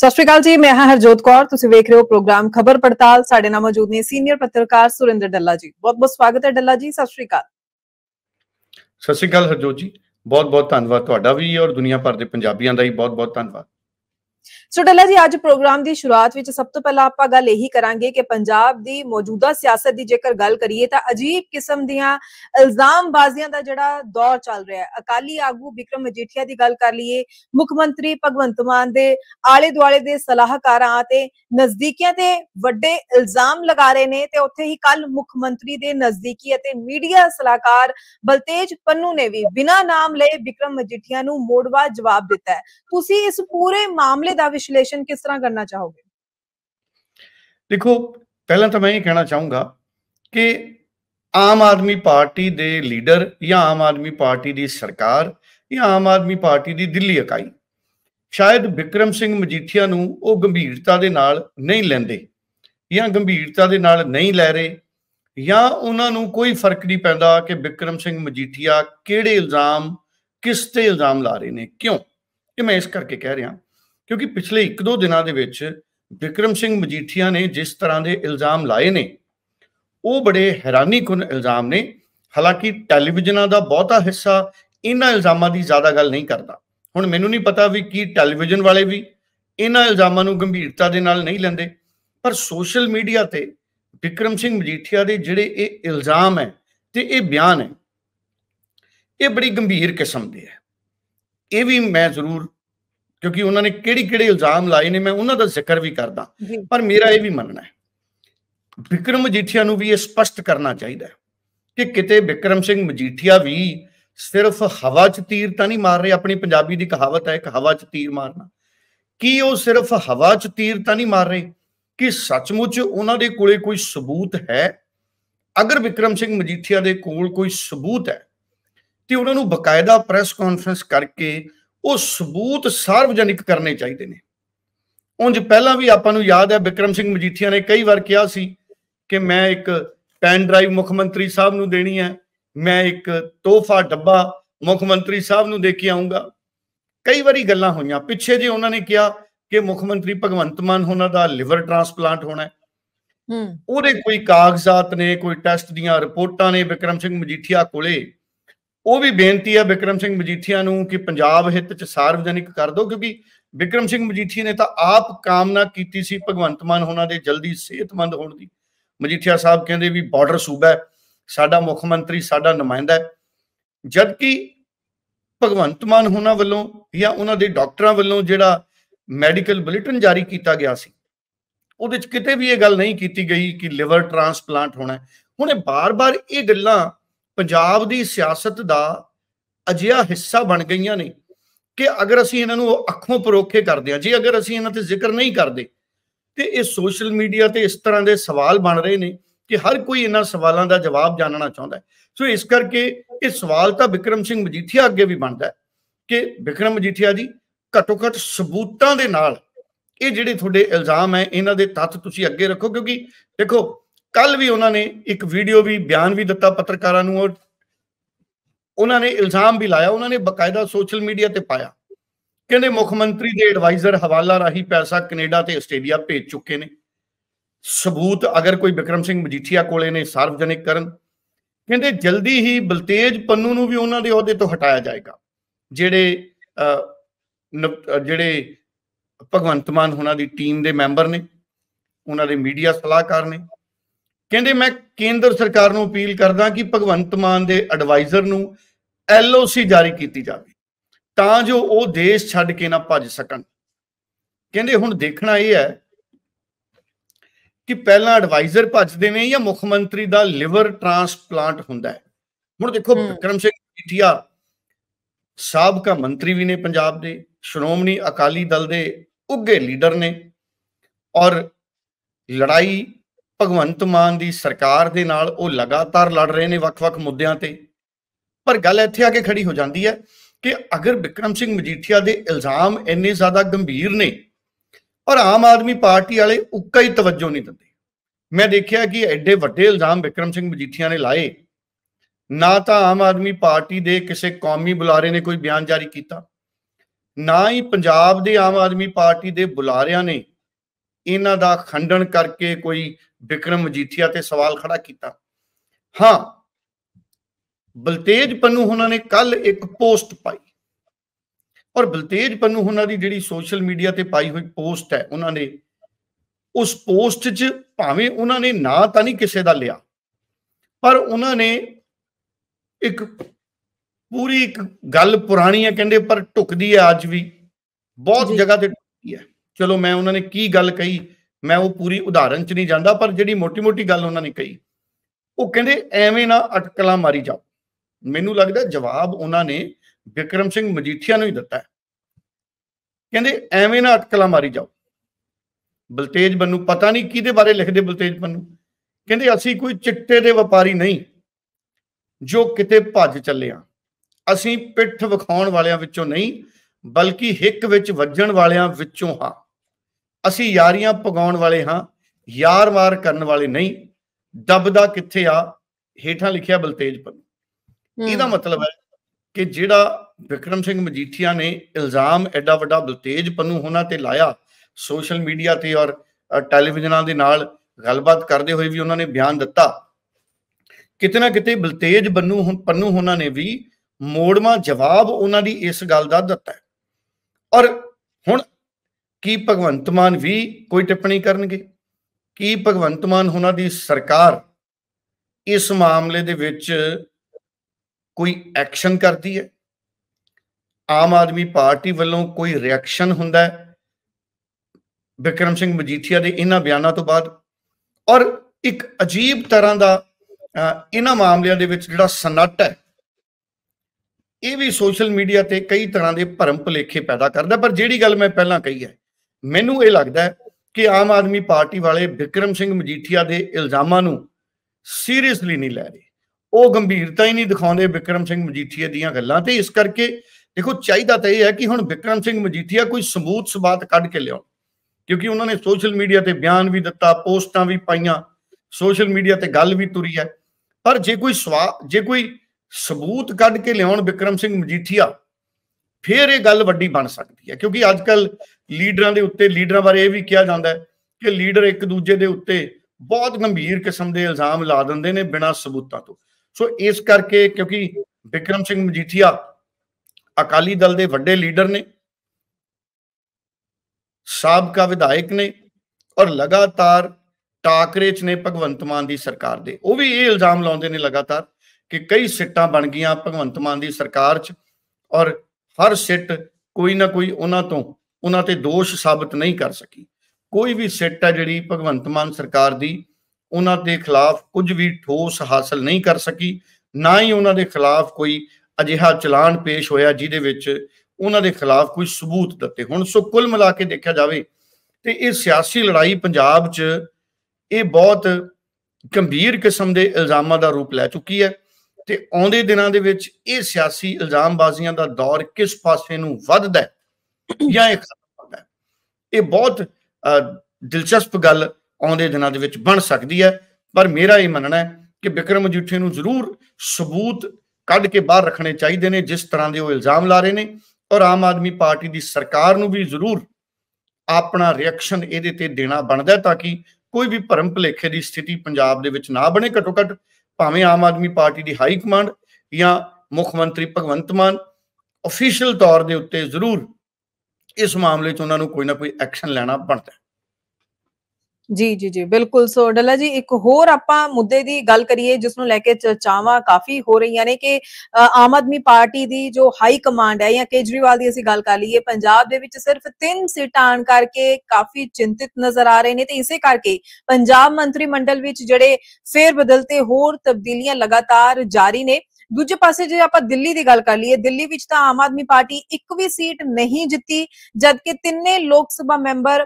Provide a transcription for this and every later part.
ਸਤਿ ਸ਼੍ਰੀ ਅਕਾਲ ਜੀ ਮੈਂ ਹਾਂ ਹਰਜੋਤ ਕੌਰ ਤੁਸੀਂ ਵੇਖ ਰਹੇ ਹੋ ਪ੍ਰੋਗਰਾਮ ਖਬਰ ਪੜਤਾਲ ਸਾਡੇ ਨਾਲ ਮੌਜੂਦ ਨੇ ਸੀਨੀਅਰ ਪੱਤਰਕਾਰ ਸੁਰਿੰਦਰ ਡੱਲਾ ਜੀ ਬਹੁਤ-ਬਹੁਤ ਸਵਾਗਤ ਹੈ ਡੱਲਾ ਜੀ ਸਤਿ ਸ਼੍ਰੀ ਅਕਾਲ ਸਤਿ ਸ਼੍ਰੀ ਅਕਾਲ ਹਰਜੋਤ ਜੀ ਬਹੁਤ-ਬਹੁਤ ਧੰਨਵਾਦ ਤੁਹਾਡਾ ਵੀ ਔਰ ਦੁਨੀਆ ਭਰ ਦੇ ਪੰਜਾਬੀਆਂ ਦਾ ਵੀ ਬਹੁਤ-ਬਹੁਤ ਧੰਨਵਾਦ ਸੋ ਡੱਲਾ ਜੀ ਅੱਜ ਪ੍ਰੋਗਰਾਮ ਦੀ ਸ਼ੁਰੂਆਤ ਵਿੱਚ ਸਭ ਤੋਂ ਪਹਿਲਾਂ ਆਪਾਂ ਗੱਲ ਇਹੀ ਕਰਾਂਗੇ ਕਿ ਪੰਜਾਬ ਦੀ ਮੌਜੂਦਾ ਸਿਆਸਤ ਦੀ ਜੇਕਰ ਗੱਲ ਕਰੀਏ ਤਾਂ ਅਜੀਬ ਕਿਸਮ ਦੀਆਂ ਇਲਜ਼ਾਮਬਾਜ਼ੀਆਂ ਦਾ ਜਿਹੜਾ ਦੌਰ ਚੱਲ ਰਿਹਾ ਹੈ ਅਕਾਲੀ ਆਗੂ ਵਿਕਰਮ ਮਜੀਠੀਆ ਦੀ ਗੱਲ ਕਰ ਲਈਏ ਮੁੱਖ ਮੰਤਰੀ ਭਗਵੰਤ ਮਾਨ ਦੇ ਆਲੇ ਦੁਆਲੇ ਦੇ ਸਲਾਹਕਾਰਾਂ ਤੇ ਨਜ਼ਦੀਕੀਆਂ ਤੇ ਵੱਡੇ ਇਲਜ਼ਾਮ ਲਗਾ ਰਹੇ ਨੇ ਤੇ ਉੱਥੇ ਹੀ ਕੱਲ ਮੁੱਖ ਮੰਤਰੀ ਦੇ ਨਜ਼ਦੀਕੀ ਅਤੇ ਮੀਡੀਆ ਸਲਾਹਕਾਰ ਬਲਤੇਜ ਪੰਨੂ ਨੇ ਵੀ ਬਿਨਾਂ ਨਾਮ ਲਏ ਵਿਕਰਮ ਮਜੀਠੀਆ ਨੂੰ ਮੋੜਵਾ ਜਵਾਬ ਦਿੱਤਾ ਹੈ ਤੁਸੀਂ ਇਸ ਪੂਰੇ ਮਾਮਲੇ دیکھو پہلے لینے یا گھرتا لے رہے یا کوئی فرق نہیں پہنتا کہ بکرم سن مجھے کہڑے الزام کستے الزام لا رہے نے کیوں یہ میں اس کر کے کہہ رہا ਕਿਉਂਕਿ ਪਿਛਲੇ ਇੱਕ ਦੋ ਦਿਨਾਂ ਦੇ ਵਿੱਚ ਵਿਕਰਮ ਸਿੰਘ ਮਜੀਠੀਆ ਨੇ ਜਿਸ ਤਰ੍ਹਾਂ ਦੇ ਇਲਜ਼ਾਮ ਲਾਏ ਨੇ ਉਹ ਬੜੇ ਹੈਰਾਨੀਕੁਨ ਇਲਜ਼ਾਮ ਨੇ ਹਾਲਾਂਕਿ ਟੈਲੀਵਿਜ਼ਨਾਂ ਦਾ ਬਹੁਤਾ ਹਿੱਸਾ ਇਹਨਾਂ ਇਲਜ਼ਾਮਾਂ ਦੀ ਜ਼ਿਆਦਾ ਗੱਲ ਨਹੀਂ ਕਰਦਾ ਹੁਣ ਮੈਨੂੰ ਨਹੀਂ ਪਤਾ ਵੀ ਕੀ ਟੈਲੀਵਿਜ਼ਨ ਵਾਲੇ ਵੀ ਇਹਨਾਂ ਇਲਜ਼ਾਮਾਂ ਨੂੰ ਗੰਭੀਰਤਾ ਦੇ ਨਾਲ ਨਹੀਂ ਲੈਂਦੇ ਪਰ ਸੋਸ਼ਲ ਮੀਡੀਆ ਤੇ ਵਿਕਰਮ ਸਿੰਘ ਮਜੀਠੀਆ ਦੇ ਜਿਹੜੇ ਇਹ ਇਲਜ਼ਾਮ ਹੈ ਤੇ ਇਹ ਬਿਆਨ ਹੈ ਇਹ ਬੜੀ ਗੰਭੀਰ ਕਿਸਮ ਦੇ ਹੈ ਇਹ ਵੀ ਮੈਂ ਜ਼ਰੂਰ ਕਿਉਂਕਿ ਉਹਨਾਂ ਨੇ ਕਿਹੜੀ ਕਿਹੜੇ ਇਲਜ਼ਾਮ ਲਾਏ ਨੇ ਮੈਂ ਉਹਨਾਂ ਦਾ ਜ਼ਿਕਰ ਵੀ ਕਰਦਾ ਪਰ ਮੇਰਾ ਇਹ ਵੀ ਮੰਨਣਾ ਹੈ ਵਿਕਰਮ ਮਜੀਠੀਆ ਨੂੰ ਵੀ ਇਹ ਸਪਸ਼ਟ ਕਰਨਾ ਚਾਹੀਦਾ ਕਿ ਕਿਤੇ ਵਿਕਰਮ ਸਿੰਘ ਮਜੀਠੀਆ ਵੀ ਸਿਰਫ ਹਵਾ 'ਚ ਤੀਰ ਤਾਂ ਨਹੀਂ ਮਾਰ ਰਿਹਾ ਆਪਣੀ ਪੰਜਾਬੀ ਦੀ ਕਹਾਵਤ ਹੈ ਇੱਕ ਹਵਾ 'ਚ ਤੀਰ ਮਾਰਨਾ ਕੀ ਉਹ ਸਿਰਫ ਹਵਾ 'ਚ ਤੀਰ ਤਾਂ ਨਹੀਂ ਮਾਰ ਰਹੇ ਕਿ ਸੱਚਮੁੱਚ ਉਹਨਾਂ ਦੇ ਕੋਲੇ ਕੋਈ ਸਬੂਤ ਹੈ ਅਗਰ ਵਿਕਰਮ ਸਿੰਘ ਮਜੀਠੀਆ ਦੇ ਕੋਲ ਕੋਈ ਸਬੂਤ ਹੈ ਤੇ ਉਹਨਾਂ ਨੂੰ ਬਕਾਇਦਾ ਪ੍ਰੈਸ ਕਾਨਫਰੰਸ ਕਰਕੇ ਉਹ ਸਬੂਤ ਸਾਰਵਜਨਿਕ ਕਰਨੇ ਚਾਹੀਦੇ ਨੇ ਉੰਜ ਪਹਿਲਾਂ ਵੀ ਆਪਾਂ ਨੂੰ ਯਾਦ ਹੈ ਵਿਕਰਮ ਸਿੰਘ ਮਜੀਠੀਆ ਨੇ ਕਈ ਵਾਰ ਕਿਹਾ ਸੀ ਕਿ ਮੈਂ ਇੱਕ ਪੈਨ ਡਰਾਈਵ ਮੁੱਖ ਮੰਤਰੀ ਸਾਹਿਬ ਨੂੰ ਦੇਣੀ ਹੈ ਮੈਂ ਇੱਕ ਤੋਹਫਾ ਡੱਬਾ ਮੁੱਖ ਮੰਤਰੀ ਸਾਹਿਬ ਨੂੰ ਦੇ ਕੇ ਆਉਂਗਾ ਕਈ ਵਾਰੀ ਗੱਲਾਂ ਹੋਈਆਂ ਪਿੱਛੇ ਜੇ ਉਹਨਾਂ ਨੇ ਕਿਹਾ ਕਿ ਮੁੱਖ ਮੰਤਰੀ ਭਗਵੰਤ ਮਾਨ ਉਹਨਾਂ ਦਾ ਲਿਵਰ ਟ੍ਰਾਂਸਪਲਾਂਟ ਹੋਣਾ ਹੈ ਹੂੰ ਉਹਦੇ ਕੋਈ ਕਾਗਜ਼ਾਤ ਨੇ ਕੋਈ ਟੈਸਟ ਦੀਆਂ ਰਿਪੋਰਟਾਂ ਨੇ ਵਿਕਰਮ ਸਿੰਘ ਮਜੀਠੀਆ ਕੋਲੇ ਉਹ ਵੀ ਬੇਨਤੀ ਆ ਵਿਕਰਮ ਸਿੰਘ ਮਜੀਠੀਆ ਨੂੰ ਕਿ ਪੰਜਾਬ ਹਿੱਤ 'ਚ ਸਾਰਵਜਨਿਕ ਕਰ ਦਿਓ ਕਿਉਂਕਿ ਵਿਕਰਮ ਸਿੰਘ ਮਜੀਠੀ ਨੇ ਤਾਂ ਆਪ ਕਾਮਨਾ ਕੀਤੀ ਸੀ ਭਗਵੰਤ ਮਾਨ ਹੋਣਾ ਦੇ ਜਲਦੀ ਸਿਹਤਮੰਦ ਹੋਣ ਦੀ ਮਜੀਠੀਆ ਸਾਹਿਬ ਕਹਿੰਦੇ ਵੀ ਬਾਰਡਰ ਸੂਬਾ ਸਾਡਾ ਮੁੱਖ ਮੰਤਰੀ ਸਾਡਾ ਨੁਮਾਇੰਦਾ ਹੈ ਜਦਕਿ ਭਗਵੰਤ ਮਾਨ ਹੋਣਾ ਵੱਲੋਂ ਜਾਂ ਉਹਨਾਂ ਦੇ ਡਾਕਟਰਾਂ ਵੱਲੋਂ ਜਿਹੜਾ ਮੈਡੀਕਲ ਬੁਲੇਟਿਨ ਜਾਰੀ ਕੀਤਾ ਗਿਆ ਸੀ ਉਹਦੇ ਵਿੱਚ ਕਿਤੇ ਵੀ ਇਹ ਗੱਲ ਨਹੀਂ ਕੀਤੀ ਗਈ ਕਿ ਲਿਵਰ ਟ੍ਰਾਂਸਪਲਾਂਟ ਹੋਣਾ ਹੁਣ ਇਹ ਬਾਰ-ਬਾਰ ਇਹ ਗੱਲਾਂ ਪੰਜਾਬ ਦੀ ਸਿਆਸਤ ਦਾ ਅਜਿਹਾ ਹਿੱਸਾ ਬਣ ਗਈਆਂ ਨੇ ਕਿ ਅਗਰ ਅਸੀਂ ਇਹਨਾਂ ਨੂੰ ਅੱਖੋਂ ਪਰੋਖੇ ਕਰਦੇ ਆ ਜੇ ਅਗਰ ਅਸੀਂ ਇਹਨਾਂ ਤੇ ਜ਼ਿਕਰ ਨਹੀਂ ਕਰਦੇ ਤੇ ਇਹ ਸੋਸ਼ਲ ਮੀਡੀਆ ਤੇ ਇਸ ਤਰ੍ਹਾਂ ਦੇ ਸਵਾਲ ਬਣ ਰਹੇ ਨੇ ਕਿ ਹਰ ਕੋਈ ਇਹਨਾਂ ਸਵਾਲਾਂ ਦਾ ਜਵਾਬ ਜਾਣਨਾ ਚਾਹੁੰਦਾ ਹੈ ਸੋ ਇਸ ਕਰਕੇ ਇਹ ਸਵਾਲ ਤਾਂ ਵਿਕਰਮ ਸਿੰਘ ਮਜੀਠੀਆ ਅੱਗੇ ਵੀ ਬਣਦਾ ਹੈ ਕਿ ਵਿਕਰਮ ਮਜੀਠੀਆ ਜੀ ਘੱਟੋ ਘੱਟ ਸਬੂਤਾਂ ਦੇ ਨਾਲ ਇਹ ਜਿਹੜੇ ਤੁਹਾਡੇ ਇਲਜ਼ਾਮ ਹੈ ਇਹਨਾਂ ਦੇ ਤੱਤ ਤੁਸੀਂ ਅੱਗੇ ਰੱਖੋ ਕਿਉਂਕਿ ਦੇਖੋ ਕੱਲ ਵੀ ਉਹਨਾਂ ਨੇ ਇੱਕ ਵੀਡੀਓ ਵੀ ਬਿਆਨ ਵੀ ਦਿੱਤਾ ਪੱਤਰਕਾਰਾਂ ਨੂੰ ਔਰ ਉਹਨਾਂ ਨੇ ਇਲਜ਼ਾਮ ਵੀ ਲਾਇਆ ਉਹਨਾਂ ਨੇ ਬਕਾਇਦਾ ਸੋਸ਼ਲ ਮੀਡੀਆ ਤੇ ਪਾਇਆ ਕਹਿੰਦੇ ਮੁੱਖ ਮੰਤਰੀ ਦੇ ਐਡਵਾਈਜ਼ਰ ਹਵਾਲਾ ਰਾਹੀਂ ਪੈਸਾ ਕੈਨੇਡਾ ਤੇ ਆਸਟ੍ਰੇਲੀਆ ਭੇਜ ਚੁੱਕੇ ਨੇ ਸਬੂਤ ਅਗਰ ਕੋਈ ਵਿਕਰਮ ਸਿੰਘ ਮਜੀਠੀਆ ਕੋਲੇ ਨੇ ਸਰਵਜਨਿਕ ਕਰਨ ਕਹਿੰਦੇ ਜਲਦੀ ਹੀ ਬਲਤੇਜ ਪੰਨੂ ਨੂੰ ਵੀ ਉਹਨਾਂ ਦੇ ਅਹੁਦੇ ਤੋਂ ਹਟਾਇਆ ਜਾਏਗਾ ਜਿਹੜੇ ਜਿਹੜੇ ਭਗਵੰਤ ਮਾਨ ਉਹਨਾਂ ਦੀ ਟੀਮ ਦੇ ਮੈਂਬਰ ਨੇ ਉਹਨਾਂ ਦੇ ਮੀਡੀਆ ਸਲਾਹਕਾਰ ਨੇ ਕਹਿੰਦੇ ਮੈਂ ਕੇਂਦਰ ਸਰਕਾਰ ਨੂੰ ਅਪੀਲ ਕਰਦਾ ਕਿ ਭਗਵੰਤ ਮਾਨ ਦੇ ਐਡਵਾਈਜ਼ਰ ਨੂੰ ਐਲਓਸੀ ਜਾਰੀ ਕੀਤੀ ਜਾਵੇ ਤਾਂ ਜੋ ਉਹ ਦੇਸ਼ ਛੱਡ ਕੇ ਨਾ ਭੱਜ ਸਕਣ ਕਹਿੰਦੇ ਹੁਣ ਦੇਖਣਾ ਇਹ ਹੈ ਕਿ ਪਹਿਲਾਂ ਐਡਵਾਈਜ਼ਰ ਭੱਜਦੇ ਨੇ ਜਾਂ ਮੁੱਖ ਮੰਤਰੀ ਦਾ ਲਿਵਰ ਟ੍ਰਾਂਸਪਲਾਂਟ ਹੁੰਦਾ ਹੈ ਹੁਣ ਦੇਖੋ ਵਿਕਰਮ ਸਿੰਘ ਜੀਠੀਆ ਸਾਬਕਾ ਮੰਤਰੀ ਵੀ ਨੇ ਪੰਜਾਬ ਦੇ ਸ਼੍ਰੋਮਣੀ ਅਕਾਲੀ ਦਲ ਦੇ ਉੱਗੇ ਲੀਡਰ ਨੇ ਔਰ ਲੜਾਈ ਭਗਵੰਤ ਮਾਨ ਦੀ ਸਰਕਾਰ ਦੇ ਨਾਲ ਉਹ ਲਗਾਤਾਰ ਲੜ ਰਹੇ ਨੇ ਵੱਖ-ਵੱਖ ਮੁੱਦਿਆਂ ਤੇ ਪਰ ਗੱਲ ਇੱਥੇ ਆ ਕੇ ਖੜੀ ਹੋ ਜਾਂਦੀ ਹੈ ਕਿ ਅਗਰ ਵਿਕਰਮ ਸਿੰਘ ਮਜੀਠੀਆ ਦੇ ਇਲਜ਼ਾਮ ਇੰਨੇ ਜ਼ਿਆਦਾ ਗੰਭੀਰ ਨੇ ਔਰ ਆਮ ਆਦਮੀ ਪਾਰਟੀ ਵਾਲੇ ਉੱਕਾ ਹੀ ਤਵੱਜੋ ਨਹੀਂ ਦਿੰਦੇ ਮੈਂ ਦੇਖਿਆ ਕਿ ਐਡੇ ਵੱਡੇ ਇਲਜ਼ਾਮ ਵਿਕਰਮ ਸਿੰਘ ਮਜੀਠੀਆ ਨੇ ਲਾਏ ਨਾ ਤਾਂ ਆਮ ਆਦਮੀ ਪਾਰਟੀ ਦੇ ਕਿਸੇ ਕੌਮੀ ਬੁਲਾਰੇ ਨੇ ਕੋਈ ਬਿਆਨ ਜਾਰੀ ਕੀਤਾ ਨਾ ਹੀ ਪੰਜਾਬ ਦੇ ਆਮ ਆਦਮੀ ਪਾਰਟੀ ਦੇ ਬੁਲਾਰਿਆਂ ਨੇ ਇਹਨਾਂ ਦਾ ਖੰਡਨ ਕਰਕੇ ਕੋਈ ਵਿਕਰਮ ਮਜੀਠੀਆ ਤੇ ਸਵਾਲ ਖੜਾ ਕੀਤਾ ਹਾਂ ਬਲਤੇਜ ਪੰਨੂ ਉਹਨਾਂ ਨੇ ਕੱਲ ਇੱਕ ਪੋਸਟ ਪਾਈ ਔਰ ਬਲਤੇਜ ਪੰਨੂ ਉਹਨਾਂ ਦੀ ਜਿਹੜੀ ਸੋਸ਼ਲ ਮੀਡੀਆ ਤੇ ਪਾਈ ਹੋਈ ਪੋਸਟ ਹੈ ਉਹਨਾਂ ਨੇ ਉਸ ਪੋਸਟ 'ਚ ਭਾਵੇਂ ਉਹਨਾਂ ਨੇ ਨਾਂ ਤਾਂ ਨਹੀਂ ਕਿਸੇ ਦਾ ਲਿਆ ਪਰ ਉਹਨਾਂ ਨੇ ਇੱਕ ਪੂਰੀ ਇੱਕ ਗੱਲ ਪੁਰਾਣੀ ਹੈ ਕਹਿੰਦੇ ਪਰ ਟੁਕਦੀ ਹੈ ਅੱਜ ਵੀ ਬਹੁਤ ਜਗ੍ਹਾ ਤੇ ਟੁਕਦੀ ਹੈ ਚਲੋ ਮੈਂ ਉਹਨਾਂ ਨੇ ਕੀ ਗੱਲ ਕਹੀ ਮੈਂ ਉਹ ਪੂਰੀ ਉਦਾਹਰਨ 'ਚ ਨਹੀਂ ਜਾਂਦਾ ਪਰ ਜਿਹੜੀ ਮੋਟੀ-ਮੋਟੀ ਗੱਲ ਉਹਨਾਂ ਨੇ ਕਹੀ ਉਹ ਕਹਿੰਦੇ ਐਵੇਂ ਨਾ ਅਟਕਲਾ ਮਾਰੀ ਜਾਓ ਮੈਨੂੰ ਲੱਗਦਾ ਜਵਾਬ ਉਹਨਾਂ ਨੇ ਵਿਕਰਮ ਸਿੰਘ ਮਜੀਠੀਆ ਨੂੰ ਹੀ ਦਿੱਤਾ ਕਹਿੰਦੇ ਐਵੇਂ ਨਾ ਅਟਕਲਾ ਮਾਰੀ ਜਾਓ ਬਲਤੇਜ ਬੰਨੂ ਪਤਾ ਨਹੀਂ ਕਿਹਦੇ ਬਾਰੇ ਲਿਖਦੇ ਬਲਤੇਜ ਬੰਨੂ ਕਹਿੰਦੇ ਅਸੀਂ ਕੋਈ ਚਿੱਟੇ ਦੇ ਵਪਾਰੀ ਨਹੀਂ ਜੋ ਕਿਤੇ ਭੱਜ ਚੱਲੇ ਆ ਅਸੀਂ ਪਿੱਠ ਵਿਖਾਉਣ ਵਾਲਿਆਂ ਵਿੱਚੋਂ ਨਹੀਂ ਬਲਕਿ ਹਿੱਕ ਵਿੱਚ ਵੱਜਣ ਵਾਲਿਆਂ ਵਿੱਚੋਂ ਹਾਂ ਅਸੀਂ ਯਾਰੀਆਂ ਪਗਾਉਣ ਵਾਲੇ ਹਾਂ ਯਾਰ ਵਾਰ ਕਰਨ ਵਾਲੇ ਨਹੀਂ ਦੱਬਦਾ ਕਿੱਥੇ ਆ ਹੇਠਾਂ ਲਿਖਿਆ ਬਲਤੇਜ ਪੰਨੂ ਇਹਦਾ ਮਤਲਬ ਹੈ ਕਿ ਜਿਹੜਾ ਵਿਕਰਮ ਸਿੰਘ ਮਜੀਠੀਆ ਨੇ ਇਲਜ਼ਾਮ ਐਡਾ ਵੱਡਾ ਬਲਤੇਜ ਪੰਨੂ ਹੋਣਾ ਤੇ ਲਾਇਆ ਸੋਸ਼ਲ ਮੀਡੀਆ ਤੇ ਔਰ ਟੈਲੀਵਿਜ਼ਨਾਂ ਦੇ ਨਾਲ ਗੱਲਬਾਤ ਕਰਦੇ ਹੋਏ ਵੀ ਉਹਨਾਂ ਨੇ ਬਿਆਨ ਦਿੱਤਾ ਕਿਤਨਾ ਕਿਤੇ ਬਲਤੇਜ ਬੰਨੂ ਹੁਣ ਪੰਨੂ ਉਹਨਾਂ ਨੇ ਵੀ ਮੋੜਵਾ ਜਵਾਬ ਉਹਨਾਂ ਦੀ ਇਸ ਗੱਲ ਦਾ ਦਿੱਤਾ ਔਰ ਹੁਣ ਕੀ ਭਗਵੰਤ ਮਾਨ ਵੀ ਕੋਈ ਟਿੱਪਣੀ ਕਰਨਗੇ ਕੀ ਭਗਵੰਤ ਮਾਨ ਉਹਨਾਂ ਦੀ ਸਰਕਾਰ ਇਸ ਮਾਮਲੇ ਦੇ ਵਿੱਚ ਕੋਈ ਐਕਸ਼ਨ ਕਰਦੀ ਹੈ ਆਮ ਆਦਮੀ ਪਾਰਟੀ ਵੱਲੋਂ ਕੋਈ ਰਿਐਕਸ਼ਨ ਹੁੰਦਾ ਹੈ ਵਿਕਰਮ ਸਿੰਘ ਮਜੀਠੀਆ ਦੇ ਇਹਨਾਂ ਬਿਆਨਾਂ ਤੋਂ ਬਾਅਦ ਔਰ ਇੱਕ ਅਜੀਬ ਤਰ੍ਹਾਂ ਦਾ ਇਹਨਾਂ ਮਾਮਲਿਆਂ ਦੇ ਵਿੱਚ ਜਿਹੜਾ ਸਨਟ ਹੈ ਇਹ ਵੀ ਸੋਸ਼ਲ ਮੀਡੀਆ ਤੇ ਕਈ ਤਰ੍ਹਾਂ ਦੇ ਭਰਮ ਭੁਲੇਖੇ ਪੈਦਾ ਕਰਦਾ ਪਰ ਜਿਹੜੀ ਗੱਲ ਮੈਂ ਪਹਿਲਾਂ ਕਹੀ ਹੈ ਮੈਨੂੰ ਇਹ ਲੱਗਦਾ ਹੈ ਕਿ ਆਮ ਆਦਮੀ ਪਾਰਟੀ ਵਾਲੇ ਵਿਕਰਮ ਸਿੰਘ ਮਜੀਠੀਆ ਦੇ ਇਲਜ਼ਾਮਾਂ ਨੂੰ ਸੀਰੀਅਸਲੀ ਨਹੀਂ ਲੈ ਰਹੇ ਉਹ ਗੰਭੀਰਤਾ ਹੀ ਨਹੀਂ ਦਿਖਾਉਂਦੇ ਵਿਕਰਮ ਸਿੰਘ ਮਜੀਠੀਆ ਦੀਆਂ ਗੱਲਾਂ ਤੇ ਇਸ ਕਰਕੇ ਦੇਖੋ ਚਾਹੀਦਾ ਤਾਂ ਇਹ ਹੈ ਕਿ ਹੁਣ ਵਿਕਰਮ ਸਿੰਘ ਮਜੀਠੀਆ ਕੋਈ ਸਬੂਤ ਸਬਾਤ ਕੱਢ ਕੇ ਲਿਆਉਣ ਕਿਉਂਕਿ ਉਹਨਾਂ ਨੇ ਸੋਸ਼ਲ ਮੀਡੀਆ ਤੇ ਬਿਆਨ ਵੀ ਦਿੱਤਾ ਪੋਸਟਾਂ ਵੀ ਪਾਈਆਂ ਸੋਸ਼ਲ ਮੀਡੀਆ ਤੇ ਗੱਲ ਵੀ ਤੁਰੀ ਹੈ ਪਰ ਜੇ ਕੋਈ ਸਵਾ ਜੇ ਕੋਈ ਸਬੂਤ ਕੱਢ ਕੇ ਲਿਆਉਣ ਵਿਕਰਮ ਸਿੰਘ ਮਜੀਠੀਆ ਫਿਰ ਇਹ ਗੱਲ ਵੱਡੀ ਬਣ ਸਕਦੀ ਹੈ ਕਿਉਂਕਿ ਅੱਜਕੱਲ ਲੀਡਰਾਂ ਦੇ ਉੱਤੇ ਲੀਡਰਾਂ ਬਾਰੇ ਇਹ ਵੀ ਕਿਹਾ ਜਾਂਦਾ ਹੈ ਕਿ ਲੀਡਰ ਇੱਕ ਦੂਜੇ ਦੇ ਉੱਤੇ ਬਹੁਤ ਗੰਭੀਰ ਕਿਸਮ ਦੇ ਇਲਜ਼ਾਮ ਲਾ ਦਿੰਦੇ ਨੇ ਬਿਨਾਂ ਸਬੂਤਾਂ ਤੋਂ ਸੋ ਇਸ ਕਰਕੇ ਕਿਉਂਕਿ ਵਿਕਰਮ ਸਿੰਘ ਮਜੀਠੀਆ ਅਕਾਲੀ ਦਲ ਦੇ ਵੱਡੇ ਲੀਡਰ ਨੇ ਸਾਬਕਾ ਵਿਧਾਇਕ ਨੇ ਔਰ ਲਗਾਤਾਰ ਟਾਕਰੇ 'ਚ ਨੇ ਭਗਵੰਤ ਮਾਨ ਦੀ ਸਰਕਾਰ ਦੇ ਉਹ ਵੀ ਇਹ ਇਲਜ਼ਾਮ ਲਾਉਂਦੇ ਨੇ ਲਗਾਤਾਰ ਕਿ ਕਈ ਸਿੱਟਾਂ ਬਣ ਗਈਆਂ ਭਗਵੰਤ ਮਾਨ ਦੀ ਸਰਕਾਰ 'ਚ ਔਰ ਹਰ ਸਿੱਟ ਕੋਈ ਨਾ ਕੋਈ ਉਹਨਾਂ ਤੋਂ ਉਹਨਾਂ ਤੇ ਦੋਸ਼ ਸਾਬਤ ਨਹੀਂ ਕਰ ਸਕੀ ਕੋਈ ਵੀ ਸਿੱਟ ਹੈ ਜਿਹੜੀ ਭਗਵੰਤ ਮਾਨ ਸਰਕਾਰ ਦੀ ਉਹਨਾਂ ਦੇ ਖਿਲਾਫ ਕੁਝ ਵੀ ਠੋਸ ਹਾਸਲ ਨਹੀਂ ਕਰ ਸਕੀ ਨਾ ਹੀ ਉਹਨਾਂ ਦੇ ਖਿਲਾਫ ਕੋਈ ਅਜਿਹਾ ਚਲਾਨ ਪੇਸ਼ ਹੋਇਆ ਜਿਹਦੇ ਵਿੱਚ ਉਹਨਾਂ ਦੇ ਖਿਲਾਫ ਕੋਈ ਸਬੂਤ ਦਿੱਤੇ ਹੁਣ ਸੋ ਕੁੱਲ ਮਿਲਾ ਕੇ ਦੇਖਿਆ ਜਾਵੇ ਤੇ ਇਹ ਸਿਆਸੀ ਲੜਾਈ ਪੰਜਾਬ 'ਚ ਇਹ ਬਹੁਤ ਗੰਭੀਰ ਕਿਸਮ ਦੇ ਇਲਜ਼ਾਮਾਂ ਦਾ ਰੂਪ ਲੈ ਚੁੱਕੀ ਹੈ ਤੇ ਆਉਂਦੇ ਦਿਨਾਂ ਦੇ ਵਿੱਚ ਇਹ ਸਿਆਸੀ ਇਲਜ਼ਾਮਬਾਜ਼ੀਆਂ ਦਾ ਦੌਰ ਕਿਸ ਪਾਸੇ ਨੂੰ ਵੱਧਦਾ ਹੈ یہ بہت دلچسپ گل آدھے دنوں کے بن سکتی ہے پر میرا یہ مننا ہے کہ بکرم مجھے ضرور سبوت کھڈ کے باہر رکھنے چاہیے جس طرح کے وہ الزام لا رہے ہیں اور آم آدمی پارٹی کی سرکار بھی ضرور اپنا ریکشن یہ دینا بنتا ہے تاکہ کوئی بھی برم پلے کی ستھری پاب بنے گھٹو گھٹ پاویں آم آدمی پارٹی ہائی کمانڈ یا مخمری بگوت مان افیشل طور دے ضرور ਇਸ ਮਾਮਲੇ 'ਚ ਉਹਨਾਂ ਨੂੰ ਕੋਈ ਨਾ ਕੋਈ ਐਕਸ਼ਨ ਲੈਣਾ ਬਣਦਾ ਜੀ ਜੀ ਜੀ ਬਿਲਕੁਲ ਸੋ ਡੱਲਾ ਜੀ ਇੱਕ ਹੋਰ ਆਪਾਂ ਮੁੱਦੇ ਦੀ ਗੱਲ ਕਰੀਏ ਜਿਸ ਨੂੰ ਲੈ ਕੇ ਚਰਚਾਵਾਂ ਕਾਫੀ ਹੋ ਰਹੀਆਂ ਨੇ ਕਿ ਆਮ ਆਦਮੀ ਪਾਰਟੀ ਦੀ ਜੋ ਹਾਈ ਕਮਾਂਡ ਹੈ ਜਾਂ ਕੇਜਰੀਵਾਲ ਦੀ ਅਸੀਂ ਗੱਲ ਕਰ ਲਈਏ ਪੰਜਾਬ ਦੇ ਵਿੱਚ ਸਿਰਫ 3 ਸੀਟਾਂ ਆਣ ਕਰਕੇ ਕਾਫੀ ਚਿੰਤਿਤ ਨਜ਼ਰ ਆ ਰਹੇ ਨੇ ਤੇ ਇਸੇ ਕਰਕੇ ਪੰਜਾਬ ਮੰਤਰੀ ਮੰਡਲ ਵਿੱਚ ਜਿਹੜੇ ਫੇਰ ਬਦਲਤੇ ਹੋਰ ਤਬਦੀਲੀਆਂ ਲਗਾਤਾਰ ਜਾਰੀ ਨੇ ਦੂਜੇ ਪਾਸੇ ਜੇ ਆਪਾਂ ਦਿੱਲੀ ਦੀ ਗੱਲ ਕਰ ਲਈਏ ਦਿੱਲੀ ਵਿੱਚ ਤਾਂ ਆਮ ਆਦਮੀ ਪਾਰਟੀ ਇੱਕ ਵੀ ਸੀਟ ਨਹੀਂ ਜਿੱਤੀ ਜਦਕਿ ਤਿੰਨੇ ਲੋਕ ਸਭਾ ਮੈਂਬਰ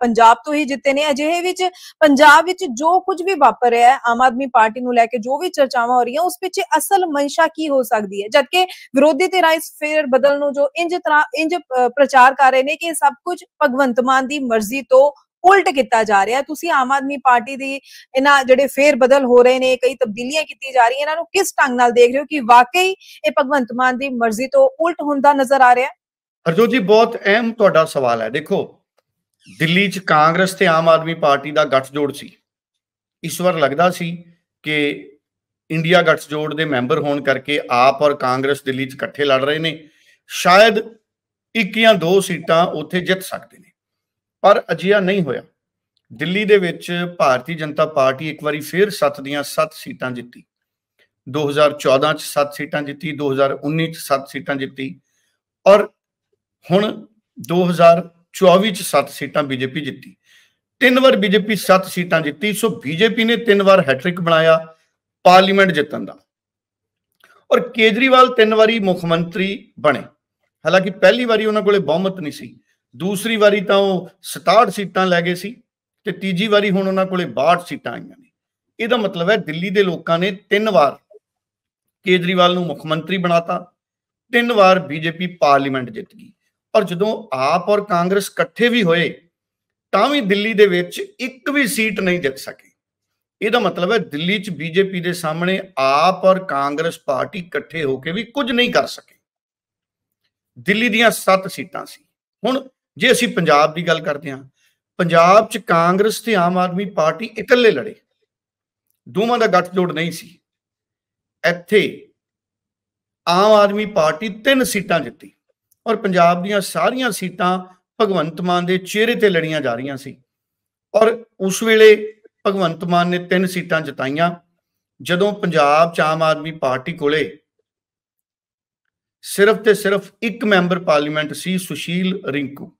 ਪੰਜਾਬ ਤੋਂ ਹੀ ਜਿੱਤੇ ਨੇ ਅਜਿਹੇ ਵਿੱਚ ਪੰਜਾਬ ਵਿੱਚ ਜੋ ਕੁਝ ਵੀ ਵਾਪਰ ਰਿਹਾ ਹੈ ਆਮ ਆਦਮੀ ਪਾਰਟੀ ਨੂੰ ਲੈ ਕੇ ਜੋ ਵੀ ਚਰਚਾਵਾਂ ਹੋ ਰਹੀਆਂ ਉਸ ਪਿੱਛੇ ਅਸਲ ਮਨਸ਼ਾ ਕੀ ਹੋ ਸਕਦੀ ਹੈ ਜਦਕਿ ਵਿਰੋਧੀ ਧਿਰ ਇਸ ਫੇਰ ਬਦਲ ਨੂੰ ਜੋ ਇੰਜ ਤਰ੍ਹਾਂ ਇੰਜ ਪ੍ਰਚਾਰ ਕਰ ਰਹੇ ਨੇ ਕਿ ਇਹ ਸਭ ਕੁਝ ਭਗਵੰਤ ਮਾਨ ਦੀ ਮਰਜ਼ੀ ਤੋਂ ਉਲਟ ਕੀਤਾ ਜਾ ਰਿਹਾ ਤੁਸੀਂ ਆਮ ਆਦਮੀ ਪਾਰਟੀ ਦੀ ਇਹਨਾਂ ਜਿਹੜੇ ਫੇਰ ਬਦਲ ਹੋ ਰਹੇ ਨੇ ਕਈ ਤਬਦੀਲੀਆਂ ਕੀਤੀ ਜਾ ਰਹੀਆਂ ਇਹਨਾਂ ਨੂੰ ਕਿਸ ਢੰਗ ਨਾਲ ਦੇਖ ਰਹੇ ਹੋ ਕਿ ਵਾਕਈ ਇਹ ਭਗਵੰਤ ਮਾਨ ਦੀ ਮਰਜ਼ੀ ਤੋਂ ਉਲਟ ਹੁੰਦਾ ਨਜ਼ਰ ਆ ਰਿਹਾ ਹਰਜੋਤ ਜੀ ਬਹੁਤ ਅਹਿਮ ਤੁਹਾਡਾ ਸਵਾਲ ਹੈ ਦੇਖੋ ਦਿੱਲੀ 'ਚ ਕਾਂਗਰਸ ਤੇ ਆਮ ਆਦਮੀ ਪਾਰਟੀ ਦਾ ਗੱਠਜੋੜ ਸੀ ਈਸ਼ਵਰ ਲੱਗਦਾ ਸੀ ਕਿ ਇੰਡੀਆ ਗੱਠਜੋੜ ਦੇ ਮੈਂਬਰ ਹੋਣ ਕਰਕੇ ਆਪ ਔਰ ਕਾਂਗਰਸ ਦਿੱਲੀ 'ਚ ਇਕੱਠੇ ਲੜ ਰਹੇ ਨੇ ਸ਼ਾਇਦ ਇੱਕ ਜਾਂ ਦੋ ਸੀਟਾਂ ਉੱਥੇ ਜਿੱਤ ਸਕਦੇ ਨੇ ਪਰ ਅਜਿਹਾ ਨਹੀਂ ਹੋਇਆ ਦਿੱਲੀ ਦੇ ਵਿੱਚ ਭਾਰਤੀ ਜਨਤਾ ਪਾਰਟੀ ਇੱਕ ਵਾਰੀ ਫੇਰ 7 ਦੀਆਂ 7 ਸੀਟਾਂ ਜਿੱਤੀ 2014 ਚ 7 ਸੀਟਾਂ ਜਿੱਤੀ 2019 ਚ 7 ਸੀਟਾਂ ਜਿੱਤੀ ਔਰ ਹੁਣ 2024 ਚ 7 ਸੀਟਾਂ ਬੀਜੇਪੀ ਜਿੱਤੀ ਤਿੰਨ ਵਾਰ ਬੀਜੇਪੀ 7 ਸੀਟਾਂ ਜਿੱਤੀ ਸੋ ਬੀਜੇਪੀ ਨੇ ਤਿੰਨ ਵਾਰ ਹੈਟ੍ਰਿਕ ਬਣਾਇਆ ਪਾਰਲੀਮੈਂਟ ਜਿੱਤਣ ਦਾ ਔਰ ਕੇਜਰੀਵਾਲ ਤਿੰਨ ਵਾਰੀ ਮੁੱਖ ਮੰਤਰੀ ਬਣੇ ਹਾਲਾਂਕਿ ਪਹਿਲੀ ਵਾਰੀ ਉਹਨਾਂ ਕੋਲੇ ਬਹੁਮਤ ਨਹੀਂ ਸੀ ਦੂਸਰੀ ਵਾਰੀ ਤਾਂ ਉਹ 67 ਸੀਟਾਂ ਲੈ ਗਏ ਸੀ ਤੇ ਤੀਜੀ ਵਾਰੀ ਹੁਣ ਉਹਨਾਂ ਕੋਲੇ 62 ਸੀਟਾਂ ਆਈਆਂ ਨੇ ਇਹਦਾ ਮਤਲਬ ਹੈ ਦਿੱਲੀ ਦੇ ਲੋਕਾਂ ਨੇ ਤਿੰਨ ਵਾਰ ਕੇਜਰੀਵਾਲ ਨੂੰ ਮੁੱਖ ਮੰਤਰੀ ਬਣਾਤਾ ਤਿੰਨ ਵਾਰ ਬੀਜੇਪੀ ਪਾਰਲੀਮੈਂਟ ਜਿੱਤ ਗਈ ਔਰ ਜਦੋਂ ਆਪ ਔਰ ਕਾਂਗਰਸ ਇਕੱਠੇ ਵੀ ਹੋਏ ਤਾਂ ਵੀ ਦਿੱਲੀ ਦੇ ਵਿੱਚ ਇੱਕ ਵੀ ਸੀਟ ਨਹੀਂ ਜਿੱਤ ਸਕੇ ਇਹਦਾ ਮਤਲਬ ਹੈ ਦਿੱਲੀ 'ਚ ਬੀਜੇਪੀ ਦੇ ਸਾਹਮਣੇ ਆਪ ਔਰ ਕਾਂਗਰਸ ਪਾਰਟੀ ਇਕੱਠੇ ਹੋ ਕੇ ਵੀ ਕੁਝ ਨਹੀਂ ਕਰ ਸਕੇ ਦਿੱਲੀ ਦੀਆਂ 7 ਸੀਟਾਂ ਸੀ ਹੁਣ ਜੇ ਅਸੀਂ ਪੰਜਾਬ ਦੀ ਗੱਲ ਕਰਦੇ ਹਾਂ ਪੰਜਾਬ 'ਚ ਕਾਂਗਰਸ ਤੇ ਆਮ ਆਦਮੀ ਪਾਰਟੀ ਇਕੱਲੇ ਲੜੇ ਦੋਵਾਂ ਦਾ ਗੱਠਜੋੜ ਨਹੀਂ ਸੀ ਇੱਥੇ ਆਮ ਆਦਮੀ ਪਾਰਟੀ ਤਿੰਨ ਸੀਟਾਂ ਜਿੱਤੀ ਔਰ ਪੰਜਾਬ ਦੀਆਂ ਸਾਰੀਆਂ ਸੀਟਾਂ ਭਗਵੰਤ ਮਾਨ ਦੇ ਚਿਹਰੇ ਤੇ ਲੜੀਆਂ ਜਾ ਰਹੀਆਂ ਸੀ ਔਰ ਉਸ ਵੇਲੇ ਭਗਵੰਤ ਮਾਨ ਨੇ ਤਿੰਨ ਸੀਟਾਂ ਜਿਤਾਈਆਂ ਜਦੋਂ ਪੰਜਾਬ ਚ ਆਮ ਆਦਮੀ ਪਾਰਟੀ ਕੋਲੇ ਸਿਰਫ ਤੇ ਸਿਰਫ ਇੱਕ ਮੈਂਬਰ ਪਾਰਲੀਮੈਂਟ ਸੀ ਸੁਸ਼ੀਲ ਰਿੰਕੂ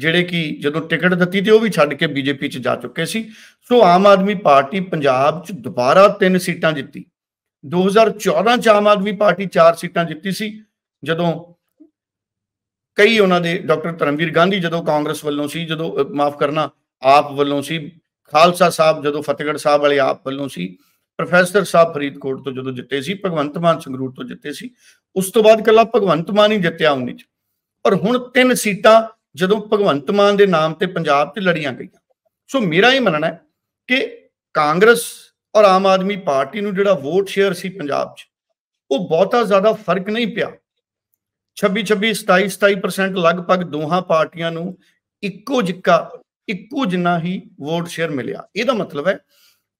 ਜਿਹੜੇ ਕਿ ਜਦੋਂ ਟਿਕਟ ਦਿੱਤੀ ਤੇ ਉਹ ਵੀ ਛੱਡ ਕੇ ਬੀਜੇਪੀ 'ਚ ਜਾ ਚੁੱਕੇ ਸੀ ਸੋ ਆਮ ਆਦਮੀ ਪਾਰਟੀ ਪੰਜਾਬ 'ਚ ਦੁਬਾਰਾ ਤਿੰਨ ਸੀਟਾਂ ਜਿੱਤੀ 2014 'ਚ ਆਮ ਆਦਮੀ ਪਾਰਟੀ ਚਾਰ ਸੀਟਾਂ ਜਿੱਤੀ ਸੀ ਜਦੋਂ ਕਈ ਉਹਨਾਂ ਦੇ ਡਾਕਟਰ ਧਰਮਵੀਰ ਗਾਂਧੀ ਜਦੋਂ ਕਾਂਗਰਸ ਵੱਲੋਂ ਸੀ ਜਦੋਂ ਮਾਫ ਕਰਨਾ ਆਪ ਵੱਲੋਂ ਸੀ ਖਾਲਸਾ ਸਾਹਿਬ ਜਦੋਂ ਫਤਿਹਗੜ੍ਹ ਸਾਹਿਬ ਵਾਲੇ ਆਪ ਵੱਲੋਂ ਸੀ ਪ੍ਰੋਫੈਸਰ ਸਾਹਿਬ ਫਰੀਦਕੋਟ ਤੋਂ ਜਦੋਂ ਜਿੱਤੇ ਸੀ ਭਗਵੰਤ ਮਾਨ ਸੰਗਰੂਰ ਤੋਂ ਜਿੱਤੇ ਸੀ ਉਸ ਤੋਂ ਬਾਅਦ ਕੱਲਾ ਭਗਵੰਤ ਮਾਨ ਹੀ ਜਿੱਤਿਆ 19 ਚ ਪਰ ਹੁਣ ਤਿੰਨ ਸੀਟਾਂ ਜਦੋਂ ਭਗਵੰਤ ਮਾਨ ਦੇ ਨਾਮ ਤੇ ਪੰਜਾਬ ਤੇ ਲੜੀਆਂ ਗਈਆਂ ਸੋ ਮੇਰਾ ਇਹ ਮੰਨਣਾ ਹੈ ਕਿ ਕਾਂਗਰਸ ਔਰ ਆਮ ਆਦਮੀ ਪਾਰਟੀ ਨੂੰ ਜਿਹੜਾ ਵੋਟ ਸ਼ੇਅਰ ਸੀ ਪੰਜਾਬ 'ਚ ਉਹ ਬਹੁਤਾ ਜ਼ਿਆਦਾ ਫਰਕ ਨਹੀਂ ਪਿਆ 26 26 27 27% ਲਗਭਗ ਦੋਹਾਂ ਪਾਰਟੀਆਂ ਨੂੰ ਇੱਕੋ ਜਿੱਕਾ ਇੱਕੋ ਜਿੰਨਾ ਹੀ ਵੋਟ ਸ਼ੇਅਰ ਮਿਲਿਆ ਇਹਦਾ ਮਤਲਬ ਹੈ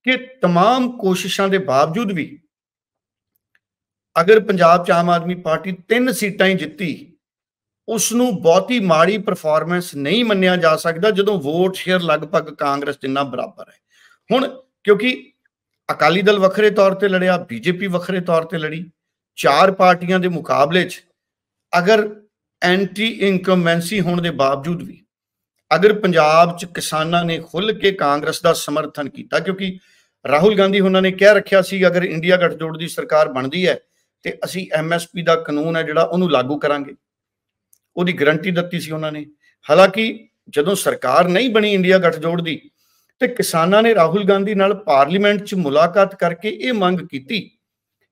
ਕਿ तमाम ਕੋਸ਼ਿਸ਼ਾਂ ਦੇ ਬਾਵਜੂਦ ਵੀ ਅਗਰ ਪੰਜਾਬ 'ਚ ਆਮ ਆਦਮੀ ਪਾਰਟੀ ਤਿੰਨ ਸੀਟਾਂ ਹੀ ਜਿੱਤੀ ਉਸ ਨੂੰ ਬਹੁਤੀ ਮਾੜੀ ਪਰਫਾਰਮੈਂਸ ਨਹੀਂ ਮੰਨਿਆ ਜਾ ਸਕਦਾ ਜਦੋਂ ਵੋਟ ਸ਼ੇਅਰ ਲਗਭਗ ਕਾਂਗਰਸ ਜਿੰਨਾ ਬਰਾਬਰ ਹੈ ਹੁਣ ਕਿਉਂਕਿ ਅਕਾਲੀ ਦਲ ਵੱਖਰੇ ਤੌਰ ਤੇ ਲੜਿਆ ਭਾਜਪਾ ਵੱਖਰੇ ਤੌਰ ਤੇ ਲੜੀ ਚਾਰ ਪਾਰਟੀਆਂ ਦੇ ਮੁਕਾਬਲੇ 'ਚ ਅਗਰ ਐਂਟੀ ਇਨਕਮੈਂਸੀ ਹੋਣ ਦੇ ਬਾਵਜੂਦ ਵੀ ਅਗਰ ਪੰਜਾਬ 'ਚ ਕਿਸਾਨਾਂ ਨੇ ਖੁੱਲ ਕੇ ਕਾਂਗਰਸ ਦਾ ਸਮਰਥਨ ਕੀਤਾ ਕਿਉਂਕਿ ਰਾਹੁਲ ਗਾਂਧੀ ਉਹਨਾਂ ਨੇ ਕਹਿ ਰੱਖਿਆ ਸੀ ਅਗਰ ਇੰਡੀਆ ਗੱਠਜੋੜ ਦੀ ਸਰਕਾਰ ਬਣਦੀ ਹੈ ਤੇ ਅਸੀਂ ਐਮਐਸਪੀ ਦਾ ਕਾਨੂੰਨ ਹੈ ਜਿਹੜਾ ਉਹਨੂੰ ਲਾਗੂ ਕਰਾਂਗੇ ਉਹਦੀ ਗਾਰੰਟੀ ਦਿੱਤੀ ਸੀ ਉਹਨਾਂ ਨੇ ਹਾਲਾਂਕਿ ਜਦੋਂ ਸਰਕਾਰ ਨਹੀਂ ਬਣੀ ਇੰਡੀਆ ਗੱਠਜੋੜ ਦੀ ਤੇ ਕਿਸਾਨਾਂ ਨੇ ਰਾਹੁਲ ਗਾਂਧੀ ਨਾਲ ਪਾਰਲੀਮੈਂਟ 'ਚ ਮੁਲਾਕਾਤ ਕਰਕੇ ਇਹ ਮੰਗ ਕੀਤੀ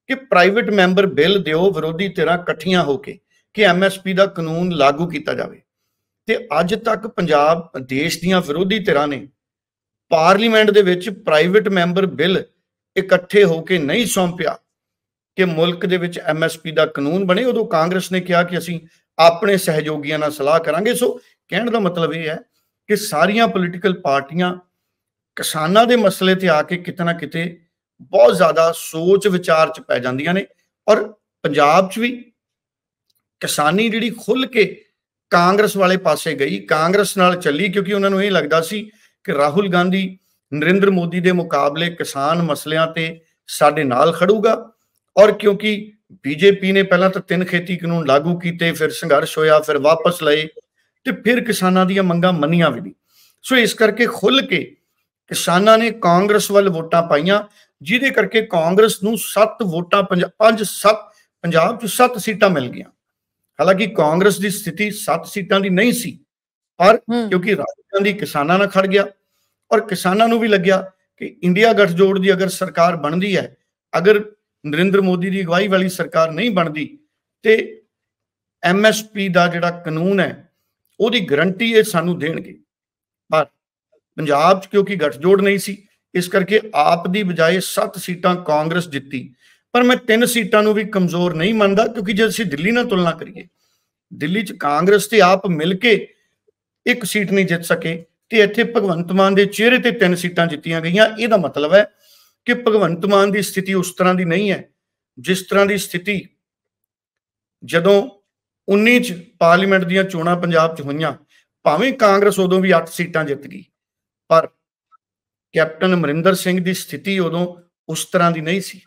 ਕਿ ਪ੍ਰਾਈਵੇਟ ਮੈਂਬਰ ਬਿੱਲ ਦਿਓ ਵਿਰੋਧੀ ਧਿਰਾਂ ਇਕੱਠੀਆਂ ਹੋ ਕੇ ਕਿ ਐਮਐਸਪੀ ਦਾ ਕਾਨੂੰਨ ਲਾਗੂ ਕੀਤਾ ਜਾਵੇ ਤੇ ਅੱਜ ਤੱਕ ਪੰਜਾਬ ਦੇਸ਼ ਦੀਆਂ ਵਿਰੋਧੀ ਧਿਰਾਂ ਨੇ ਪਾਰਲੀਮੈਂਟ ਦੇ ਵਿੱਚ ਪ੍ਰਾਈਵੇਟ ਮੈਂਬਰ ਬਿੱਲ ਇਕੱਠੇ ਹੋ ਕੇ ਨਹੀਂ ਸੌਂਪਿਆ ਕਿ ਮੁਲਕ ਦੇ ਵਿੱਚ ਐਮਐਸਪੀ ਦਾ ਕਾਨੂੰਨ ਬਣੇ ਉਦੋਂ ਕਾਂਗਰਸ ਨੇ ਕਿਹਾ ਕਿ ਅਸੀਂ ਆਪਣੇ ਸਹਿਯੋਗੀਆਂ ਨਾਲ ਸਲਾਹ ਕਰਾਂਗੇ ਸੋ ਕਹਿਣ ਦਾ ਮਤਲਬ ਇਹ ਹੈ ਕਿ ਸਾਰੀਆਂ ਪੋਲੀਟੀਕਲ ਪਾਰਟੀਆਂ ਕਿਸਾਨਾਂ ਦੇ ਮਸਲੇ ਤੇ ਆ ਕੇ ਕਿਤਨਾ ਕਿਤੇ ਬਹੁਤ ਜ਼ਿਆਦਾ ਸੋਚ ਵਿਚਾਰ ਚ ਪੈ ਜਾਂਦੀਆਂ ਨੇ ਔਰ ਪੰਜਾਬ 'ਚ ਵੀ ਕਿਸਾਨੀ ਜਿਹੜੀ ਖੁੱਲ ਕੇ ਕਾਂਗਰਸ ਵਾਲੇ ਪਾਸੇ ਗਈ ਕਾਂਗਰਸ ਨਾਲ ਚੱਲੀ ਕਿਉਂਕਿ ਉਹਨਾਂ ਨੂੰ ਇਹ ਲੱਗਦਾ ਸੀ ਕਿ ਰਾਹੁਲ ਗਾਂਧੀ ਨਰਿੰਦਰ ਮੋਦੀ ਦੇ ਮੁਕਾਬਲੇ ਕਿਸਾਨ ਮਸਲਿਆਂ ਤੇ ਸਾਡੇ ਨਾਲ ਖੜੂਗਾ ਔਰ ਕਿਉਂਕਿ ਬੀਜੇਪੀ ਨੇ ਪਹਿਲਾਂ ਤਾਂ ਤਿੰਨ ਖੇਤੀ ਕਾਨੂੰਨ ਲਾਗੂ ਕੀਤੇ ਫਿਰ ਸੰਘਰਸ਼ ਹੋਇਆ ਫਿਰ ਵਾਪਸ ਲਏ ਤੇ ਫਿਰ ਕਿਸਾਨਾਂ ਦੀਆਂ ਮੰਗਾਂ ਮੰਨੀਆਂ ਵੀ ਨਹੀਂ ਸੋ ਇਸ ਕਰਕੇ ਖੁੱਲ ਕੇ ਕਿਸਾਨਾਂ ਨੇ ਕਾਂਗਰਸ ਵੱਲ ਵੋਟਾਂ ਪਾਈਆਂ ਜਿਹਦੇ ਕਰਕੇ ਕਾਂਗਰਸ ਨੂੰ 7 ਵੋਟਾਂ 5 7 ਪੰਜਾਬ 'ਚ 7 ਸੀਟਾਂ ਮਿਲ ਗਈਆਂ ਹਾਲਾਂਕਿ ਕਾਂਗਰਸ ਦੀ ਸਥਿਤੀ 7 ਸੀਟਾਂ ਦੀ ਨਹੀਂ ਸੀ ਪਰ ਕਿਉਂਕਿ ਰਾਜਸਥਾਨ ਦੀ ਕਿਸਾਨਾਂ ਨਾਲ ਖੜ ਗਿਆ ਔਰ ਕਿਸਾਨਾਂ ਨੂੰ ਵੀ ਲੱਗਿਆ ਕਿ ਇੰਡੀਆ ਗੱਠਜੋੜ ਦੀ ਅਗਰ ਸਰਕਾਰ ਬਣਦੀ ਹੈ ਅਗਰ ਨਰਿੰਦਰ ਮੋਦੀ ਦੀ ਅਗਵਾਈ ਵਾਲੀ ਸਰਕਾਰ ਨਹੀਂ ਬਣਦੀ ਤੇ ਐਮਐਸਪੀ ਦਾ ਜਿਹੜਾ ਕਾਨੂੰਨ ਹੈ ਉਹਦੀ ਗਾਰੰਟੀ ਇਹ ਸਾਨੂੰ ਦੇਣਗੇ ਪਰ ਪੰਜਾਬ 'ਚ ਕਿਉਂਕਿ ਗੱਠਜੋੜ ਨਹੀਂ ਸੀ ਇਸ ਕਰਕੇ ਆਪ ਦੀ ਬਜਾਏ 7 ਸੀਟਾਂ ਕਾਂਗਰਸ ਜਿੱਤੀ ਪਰ ਮੈਂ 3 ਸੀਟਾਂ ਨੂੰ ਵੀ ਕਮਜ਼ੋਰ ਨਹੀਂ ਮੰਨਦਾ ਕਿਉਂਕਿ ਜੇ ਅਸੀਂ ਦਿੱਲੀ ਨਾਲ ਤੁਲਨਾ ਕਰੀਏ ਦਿੱਲੀ 'ਚ ਕਾਂਗਰਸ ਤੇ ਆਪ ਮਿਲ ਕੇ ਇੱਕ ਸੀਟ ਨਹੀਂ ਜਿੱਤ ਸਕੇ ਤੇ ਇੱਥੇ ਭਗਵੰਤ ਮਾਨ ਦੇ ਚਿਹਰੇ ਤੇ 3 ਸੀਟਾਂ ਜਿੱਤੀਆਂ ਗਈਆਂ ਇਹਦਾ ਮਤਲਬ ਹੈ ਕਿ ਭਗਵੰਤ ਮਾਨ ਦੀ ਸਥਿਤੀ ਉਸ ਤਰ੍ਹਾਂ ਦੀ ਨਹੀਂ ਹੈ ਜਿਸ ਤਰ੍ਹਾਂ ਦੀ ਸਥਿਤੀ ਜਦੋਂ 19 ਚ ਪਾਰਲੀਮੈਂਟ ਦੀਆਂ ਚੋਣਾਂ ਪੰਜਾਬ 'ਚ ਹੋਈਆਂ ਭਾਵੇਂ ਕਾਂਗਰਸ ਉਦੋਂ ਵੀ 8 ਸੀਟਾਂ ਜਿੱਤ ਗਈ ਪਰ ਕੈਪਟਨ ਅਮਰਿੰਦਰ ਸਿੰਘ ਦੀ ਸਥਿਤੀ ਉਦੋਂ ਉਸ ਤਰ੍ਹਾਂ ਦੀ ਨਹੀਂ ਸੀ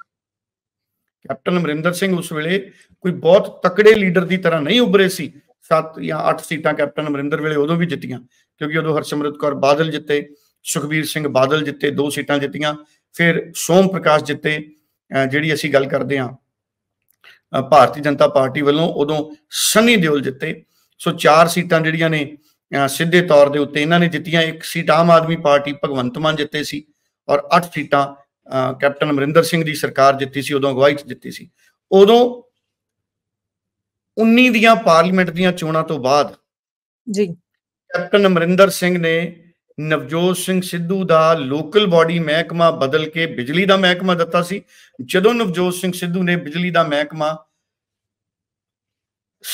ਕੈਪਟਨ ਅਮਰਿੰਦਰ ਸਿੰਘ ਉਸ ਵੇਲੇ ਕੋਈ ਬਹੁਤ ਤਕੜੇ ਲੀਡਰ ਦੀ ਤਰ੍ਹਾਂ ਨਹੀਂ ਉਭਰੇ ਸੀ 7 ਜਾਂ 8 ਸੀਟਾਂ ਕੈਪਟਨ ਅਮਰਿੰਦਰ ਵੇਲੇ ਉਦੋਂ ਵੀ ਜਿੱਤੀਆਂ ਕਿਉਂਕਿ ਉਦੋਂ ਹਰਸ਼ਮਰਤ ਕੌਰ ਬਾਦਲ ਜਿੱਤੇ ਸੁਖਵੀਰ ਸਿੰਘ ਬਾਦਲ ਜਿੱਤੇ 2 ਸੀਟਾਂ ਜਿੱਤੀਆਂ ਫਿਰ ਸੋਮ ਪ੍ਰਕਾਸ਼ ਜਿੱਤੇ ਜਿਹੜੀ ਅਸੀਂ ਗੱਲ ਕਰਦੇ ਹਾਂ ਭਾਰਤੀ ਜਨਤਾ ਪਾਰਟੀ ਵੱਲੋਂ ਉਦੋਂ ਸੰਨੀ ਦਿਓਲ ਜਿੱਤੇ ਸੋ ਚਾਰ ਸੀਟਾਂ ਜਿਹੜੀਆਂ ਨੇ ਸਿੱਧੇ ਤੌਰ ਦੇ ਉੱਤੇ ਇਹਨਾਂ ਨੇ ਜਿੱਤੀਆਂ ਇੱਕ ਸੀਟ ਆਮ ਆਦਮੀ ਪਾਰਟੀ ਭਗਵੰਤ ਮਾਨ ਜਿੱਤੇ ਸੀ ਔਰ 8 ਸੀਟਾਂ ਕੈਪਟਨ ਅਮਰਿੰਦਰ ਸਿੰਘ ਦੀ ਸਰਕਾਰ ਜਿੱਤੀ ਸੀ ਉਦੋਂ ਅਗਵਾਈ ਚ ਜਿੱਤੀ ਸੀ ਉਦੋਂ 19 ਦੀਆਂ ਪਾਰਲੀਮੈਂਟ ਦੀਆਂ ਚੋਣਾਂ ਤੋਂ ਬਾਅਦ ਜੀ ਕੈਪਟਨ ਅਮਰਿੰਦਰ ਸਿੰਘ ਨੇ ਨਵਜੋਤ ਸਿੰਘ ਸਿੱਧੂ ਦਾ ਲੋਕਲ ਬਾਡੀ ਮਹਿਕਮਾ ਬਦਲ ਕੇ ਬਿਜਲੀ ਦਾ ਮਹਿਕਮਾ ਦਿੱਤਾ ਸੀ ਜਦੋਂ ਨਵਜੋਤ ਸਿੰਘ ਸਿੱਧੂ ਨੇ ਬਿਜਲੀ ਦਾ ਮਹਿਕਮਾ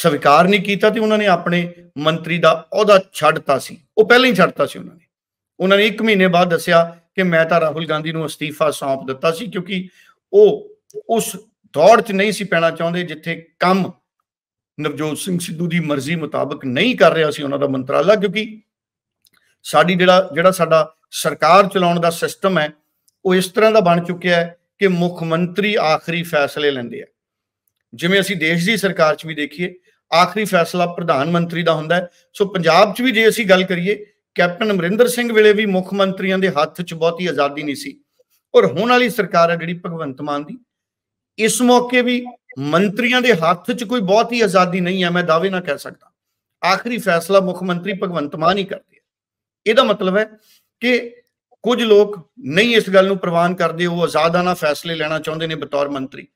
ਸਵੀਕਾਰ ਨਹੀਂ ਕੀਤਾ ਤੇ ਉਹਨਾਂ ਨੇ ਆਪਣੇ ਮੰਤਰੀ ਦਾ ਅਹੁਦਾ ਛੱਡਤਾ ਸੀ ਉਹ ਪਹਿਲਾਂ ਹੀ ਛੱਡਤਾ ਸੀ ਉਹਨਾਂ ਨੇ ਉਹਨਾਂ ਨੇ 1 ਮਹੀਨੇ ਬਾਅਦ ਦੱਸਿਆ ਕਿ ਮੈਂ ਤਾਂ ਰਾਹੁਲ ਗਾਂਧੀ ਨੂੰ ਅਸਤੀਫਾ ਸੌਂਪ ਦਿੱਤਾ ਸੀ ਕਿਉਂਕਿ ਉਹ ਉਸ ਦੌੜ 'ਚ ਨਹੀਂ ਸੀ ਪੈਣਾ ਚਾਹੁੰਦੇ ਜਿੱਥੇ ਕੰਮ ਨਵਜੋਤ ਸਿੰਘ ਸਿੱਧੂ ਦੀ ਮਰਜ਼ੀ ਮੁਤਾਬਕ ਨਹੀਂ ਕਰ ਰਿਹਾ ਸੀ ਉਹਨਾਂ ਦਾ ਮੰਤਰਾਲਾ ਕਿਉਂਕਿ ساری جا جا سکار چلا سسٹم ہے وہ اس طرح کا بن چکیا ہے کہ مکمری آخری فیصلے لینے ہے جی اِسی دیش کی سکار سے بھی دیکھیے آخری فیصلہ پردھان منتری کا ہوں سو پناب سے بھی جی اِسی گل کریے کپٹن امردرس ویلے بھی مکمریوں کے ہاتھ چہت ہی آزادی نہیں سی اور ہونے والی سکار ہے جیوت مان کی اس موقع بھی منتریوں کے ہاتھ چ کوئی بہت ہی آزادی نہیں ہے میں دعوے نہ کہہ سکتا آخری فیصلہ مکمری بگوت مان ہی کرتے ਇਹਦਾ ਮਤਲਬ ਹੈ ਕਿ ਕੁਝ ਲੋਕ ਨਹੀਂ ਇਸ ਗੱਲ ਨੂੰ ਪ੍ਰਵਾਨ ਕਰਦੇ ਉਹ ਆਜ਼ਾਦਾਨਾ ਫੈਸਲੇ ਲੈਣਾ ਚਾਹੁੰਦੇ ਨੇ ਬਤੌਰ ਮੰਤਰੀ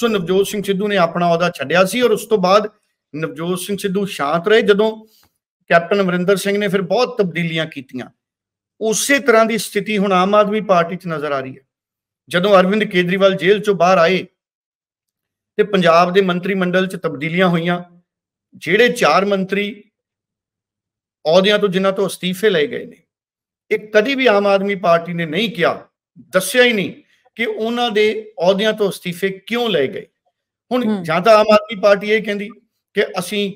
ਸੋ ਨਵਜੋਤ ਸਿੰਘ ਸਿੱਧੂ ਨੇ ਆਪਣਾ ਅਹੁਦਾ ਛੱਡਿਆ ਸੀ ਔਰ ਉਸ ਤੋਂ ਬਾਅਦ ਨਵਜੋਤ ਸਿੰਘ ਸਿੱਧੂ ਸ਼ਾਂਤ ਰਹੇ ਜਦੋਂ ਕੈਪਟਨ ਅਮਰਿੰਦਰ ਸਿੰਘ ਨੇ ਫਿਰ ਬਹੁਤ ਤਬਦੀਲੀਆਂ ਕੀਤੀਆਂ ਉਸੇ ਤਰ੍ਹਾਂ ਦੀ ਸਥਿਤੀ ਹੁਣ ਆਮ ਆਦਮੀ ਪਾਰਟੀ 'ਚ ਨਜ਼ਰ ਆ ਰਹੀ ਹੈ ਜਦੋਂ ਅਰਵਿੰਦ ਕੇਜਰੀਵਾਲ ਜੇਲ੍ਹ 'ਚੋਂ ਬਾਹਰ ਆਏ ਤੇ ਪੰਜਾਬ ਦੇ ਮੰਤਰੀ ਮੰਡਲ 'ਚ ਤਬਦੀਲੀਆਂ ਹੋਈਆਂ ਜਿਹੜੇ ਚਾਰ ਮੰਤਰੀ ਅਹੁਦਿਆਂ ਤੋਂ ਜਿਨ੍ਹਾਂ ਤੋਂ ਅਸਤੀਫੇ ਲਏ ਗਏ ਨੇ ਇਹ ਕਦੀ ਵੀ ਆਮ ਆਦਮੀ ਪਾਰਟੀ ਨੇ ਨਹੀਂ ਕਿਹਾ ਦੱਸਿਆ ਹੀ ਨਹੀਂ ਕਿ ਉਹਨਾਂ ਦੇ ਅਹੁਦਿਆਂ ਤੋਂ ਅਸਤੀਫੇ ਕਿਉਂ ਲਏ ਗਏ ਹੁਣ ਜਾਂ ਤਾਂ ਆਮ ਆਦਮੀ ਪਾਰਟੀ ਇਹ ਕਹਿੰਦੀ ਕਿ ਅਸੀਂ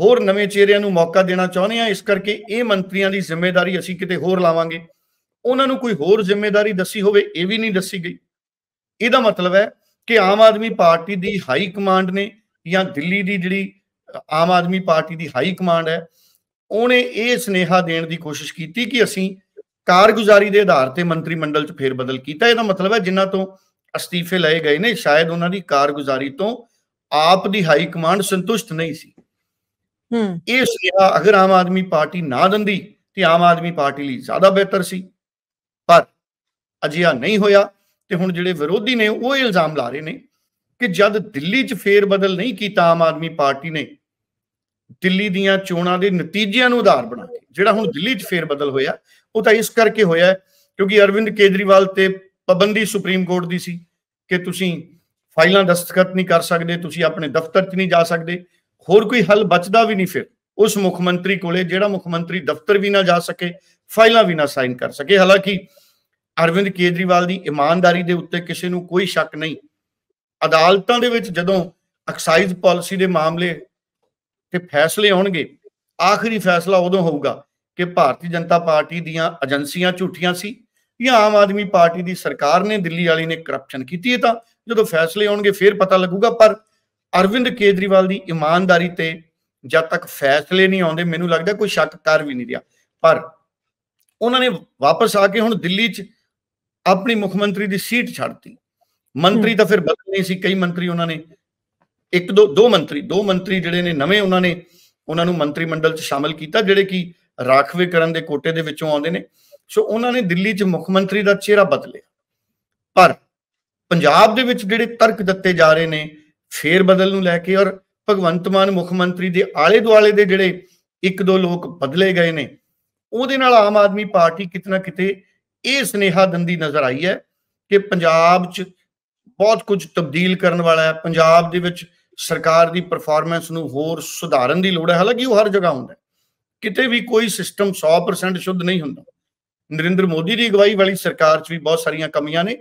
ਹੋਰ ਨਵੇਂ ਚਿਹਰਿਆਂ ਨੂੰ ਮੌਕਾ ਦੇਣਾ ਚਾਹੁੰਦੇ ਆ ਇਸ ਕਰਕੇ ਇਹ ਮੰਤਰੀਆਂ ਦੀ ਜ਼ਿੰਮੇਵਾਰੀ ਅਸੀਂ ਕਿਤੇ ਹੋਰ ਲਾਵਾਂਗੇ ਉਹਨਾਂ ਨੂੰ ਕੋਈ ਹੋਰ ਜ਼ਿੰਮੇਵਾਰੀ ਦੱਸੀ ਹੋਵੇ ਇਹ ਵੀ ਨਹੀਂ ਦੱਸੀ ਗਈ ਇਹਦਾ ਮਤਲਬ ਹੈ ਕਿ ਆਮ ਆਦਮੀ ਪਾਰਟੀ ਦੀ ਹਾਈ ਕਮਾਂਡ ਨੇ ਜਾਂ ਦਿੱਲੀ ਦੀ ਜਿਹੜੀ ਆਮ ਆਦਮੀ ਪਾਰਟੀ ਦੀ ਹਾਈ ਕਮਾਂਡ ਹੈ ਉਹਨੇ ਇਹ ਸਨੇਹਾ ਦੇਣ ਦੀ ਕੋਸ਼ਿਸ਼ ਕੀਤੀ ਕਿ ਅਸੀਂ ਕਾਰਗੁਜ਼ਾਰੀ ਦੇ ਆਧਾਰ ਤੇ ਮੰਤਰੀ ਮੰਡਲ 'ਚ ਫੇਰ ਬਦਲ ਕੀਤਾ ਇਹਦਾ ਮਤਲਬ ਹੈ ਜਿਨ੍ਹਾਂ ਤੋਂ ਅਸਤੀਫੇ ਲਏ ਗਏ ਨੇ ਸ਼ਾਇਦ ਉਹਨਾਂ ਦੀ ਕਾਰਗੁਜ਼ਾਰੀ ਤੋਂ ਆਪ ਦੀ ਹਾਈ ਕਮਾਂਡ ਸੰਤੁਸ਼ਟ ਨਹੀਂ ਸੀ ਹੂੰ ਇਹ ਸਨੇਹਾ ਅਗਰ ਆਮ ਆਦਮੀ ਪਾਰਟੀ ਨਾ ਦਿੰਦੀ ਤੇ ਆਮ ਆਦਮੀ ਪਾਰਟੀ ਲਈ ਜ਼ਿਆਦਾ ਬਿਹਤਰ ਸੀ ਪਰ ਅਜਿਹਾ ਨਹੀਂ ਹੋਇਆ ਤੇ ਹੁਣ ਜਿਹੜੇ ਵਿਰੋਧੀ ਨੇ ਉਹ ਇਲਜ਼ਾਮ ਲਾ ਰਹੇ ਨੇ ਕਿ ਜਦ ਦਿੱਲੀ 'ਚ ਫੇਰ ਬਦਲ ਨਹੀਂ ਕੀਤਾ ਆਮ ਆਦਮੀ ਪਾਰਟੀ ਨੇ ਦਿੱਲੀ ਦੀਆਂ ਚੋਣਾਂ ਦੇ ਨਤੀਜਿਆਂ ਨੂੰ ਆਧਾਰ ਬਣਾ ਕੇ ਜਿਹੜਾ ਹੁਣ ਦਿੱਲੀ 'ਚ ਫੇਰ ਬਦਲ ਹੋਇਆ ਉਹ ਤਾਂ ਇਸ ਕਰਕੇ ਹੋਇਆ ਕਿਉਂਕਿ ਅਰਵਿੰਦ ਕੇਜਰੀਵਾਲ ਤੇ ਪਾਬੰਦੀ ਸੁਪਰੀਮ ਕੋਰਟ ਦੀ ਸੀ ਕਿ ਤੁਸੀਂ ਫਾਈਲਾਂ ਦਸਤਖਤ ਨਹੀਂ ਕਰ ਸਕਦੇ ਤੁਸੀਂ ਆਪਣੇ ਦਫ਼ਤਰ 'ਚ ਨਹੀਂ ਜਾ ਸਕਦੇ ਹੋਰ ਕੋਈ ਹੱਲ ਬਚਦਾ ਵੀ ਨਹੀਂ ਫਿਰ ਉਸ ਮੁੱਖ ਮੰਤਰੀ ਕੋਲੇ ਜਿਹੜਾ ਮੁੱਖ ਮੰਤਰੀ ਦਫ਼ਤਰ ਵੀ ਨਾ ਜਾ ਸਕੇ ਫਾਈਲਾਂ ਵੀ ਨਾ ਸਾਈਨ ਕਰ ਸਕੇ ਹਾਲਾਂਕਿ ਅਰਵਿੰਦ ਕੇਜਰੀਵਾਲ ਦੀ ਇਮਾਨਦਾਰੀ ਦੇ ਉੱਤੇ ਕਿਸੇ ਨੂੰ ਕੋਈ ਸ਼ੱਕ ਨਹੀਂ ਅਦਾਲਤਾਂ ਦੇ ਵਿੱਚ ਜਦੋਂ ਐਕਸਾਈਜ਼ ਪਾਲਿਸੀ ਦੇ ਮਾਮਲੇ ਤੇ ਫੈਸਲੇ ਆਉਣਗੇ ਆਖਰੀ ਫੈਸਲਾ ਉਦੋਂ ਹੋਊਗਾ ਕਿ ਭਾਰਤੀ ਜਨਤਾ ਪਾਰਟੀ ਦੀਆਂ ਏਜੰਸੀਆਂ ਝੂਠੀਆਂ ਸੀ ਜਾਂ ਆਮ ਆਦਮੀ ਪਾਰਟੀ ਦੀ ਸਰਕਾਰ ਨੇ ਦਿੱਲੀ ਵਾਲੀ ਨੇ ਕਰਪਸ਼ਨ ਕੀਤੀ ਹੈ ਤਾਂ ਜਦੋਂ ਫੈਸਲੇ ਆਉਣਗੇ ਫਿਰ ਪਤਾ ਲੱਗੂਗਾ ਪਰ ਅਰਵਿੰਦ ਕੇਜਰੀਵਾਲ ਦੀ ਇਮਾਨਦਾਰੀ ਤੇ ਜਦ ਤੱਕ ਫੈਸਲੇ ਨਹੀਂ ਆਉਂਦੇ ਮੈਨੂੰ ਲੱਗਦਾ ਕੋਈ ਸ਼ੱਕ ਕਰ ਵੀ ਨਹੀਂ ਰਿਹਾ ਪਰ ਉਹਨਾਂ ਨੇ ਵਾਪਸ ਆ ਕੇ ਹੁਣ ਦਿੱਲੀ 'ਚ ਆਪਣੀ ਮੁੱਖ ਮੰਤਰੀ ਦੀ ਸੀਟ ਛੱਡਤੀ ਮੰਤਰੀ ਤਾਂ ਫਿਰ ਬਦਲ ਨਹੀਂ ਸੀ ਕਈ ਮੰਤਰੀ ਉਹਨਾਂ ਨੇ ਇੱਕ ਦੋ ਦੋ ਮੰਤਰੀ ਦੋ ਮੰਤਰੀ ਜਿਹੜੇ ਨੇ ਨਵੇਂ ਉਹਨਾਂ ਨੇ ਉਹਨਾਂ ਨੂੰ ਮੰਤਰੀ ਮੰਡਲ 'ਚ ਸ਼ਾਮਲ ਕੀਤਾ ਜਿਹੜੇ ਕਿ ਰਾਖਵੇ ਕਰਨ ਦੇ ਕੋਟੇ ਦੇ ਵਿੱਚੋਂ ਆਉਂਦੇ ਨੇ ਸੋ ਉਹਨਾਂ ਨੇ ਦਿੱਲੀ 'ਚ ਮੁੱਖ ਮੰਤਰੀ ਦਾ ਚਿਹਰਾ ਬਦਲਿਆ ਪਰ ਪੰਜਾਬ ਦੇ ਵਿੱਚ ਜਿਹੜੇ ਤਰਕ ਦਿੱਤੇ ਜਾ ਰਹੇ ਨੇ ਫੇਰ ਬਦਲ ਨੂੰ ਲੈ ਕੇ ਔਰ ਭਗਵੰਤ ਮਾਨ ਮੁੱਖ ਮੰਤਰੀ ਦੇ ਆਲੇ ਦੁਆਲੇ ਦੇ ਜਿਹੜੇ ਇੱਕ ਦੋ ਲੋਕ ਬਦਲੇ ਗਏ ਨੇ ਉਹਦੇ ਨਾਲ ਆਮ ਆਦਮੀ ਪਾਰਟੀ ਕਿਤਨਾ ਕਿਤੇ ਇਹ ਸਨੇਹਾ ਦੰਦੀ ਨਜ਼ਰ ਆਈ ਹੈ ਕਿ ਪੰਜਾਬ 'ਚ ਬਹੁਤ ਕੁਝ ਤਬਦੀਲ ਕਰਨ ਵਾਲਾ ਹੈ ਪੰਜਾਬ ਦੇ ਵਿੱਚ ਸਰਕਾਰ ਦੀ ਪਰਫਾਰਮੈਂਸ ਨੂੰ ਹੋਰ ਸੁਧਾਰਨ ਦੀ ਲੋੜ ਹੈ ਹਾਲਾਂਕਿ ਉਹ ਹਰ ਜਗ੍ਹਾ ਹੁੰਦਾ ਕਿਤੇ ਵੀ ਕੋਈ ਸਿਸਟਮ 100% ਸ਼ੁੱਧ ਨਹੀਂ ਹੁੰਦਾ ਨਰਿੰਦਰ ਮੋਦੀ ਦੀ ਅਗਵਾਈ ਵਾਲੀ ਸਰਕਾਰ 'ਚ ਵੀ ਬਹੁਤ ਸਾਰੀਆਂ ਕਮੀਆਂ ਨੇ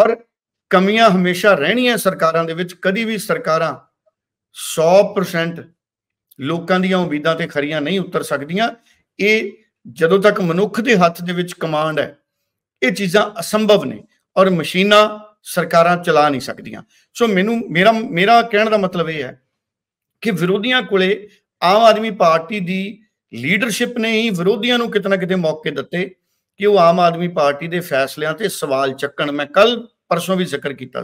ਔਰ ਕਮੀਆਂ ਹਮੇਸ਼ਾ ਰਹਿਣੀਆਂ ਸਰਕਾਰਾਂ ਦੇ ਵਿੱਚ ਕਦੀ ਵੀ ਸਰਕਾਰਾਂ 100% ਲੋਕਾਂ ਦੀਆਂ ਉਮੀਦਾਂ ਤੇ ਖਰੀਆਂ ਨਹੀਂ ਉਤਰ ਸਕਦੀਆਂ ਇਹ ਜਦੋਂ ਤੱਕ ਮਨੁੱਖ ਦੇ ਹੱਥ ਦੇ ਵਿੱਚ ਕਮਾਂਡ ਹੈ ਇਹ ਚੀਜ਼ਾਂ ਅਸੰਭਵ ਨੇ ਔਰ ਮਸ਼ੀਨਾਂ سرکار چلا نہیں سکیاں سو مینو میرا میرا کہنے کا مطلب یہ ہے کہ ورویا کو آدمی پارٹی کی لیڈرشپ نے ہی وروتیاں کتنا کتنے موقع دیتے کہ وہ آم آدمی پارٹی کے فیصلوں سے سوال چکن میں کل پرسوں بھی ذکر کیا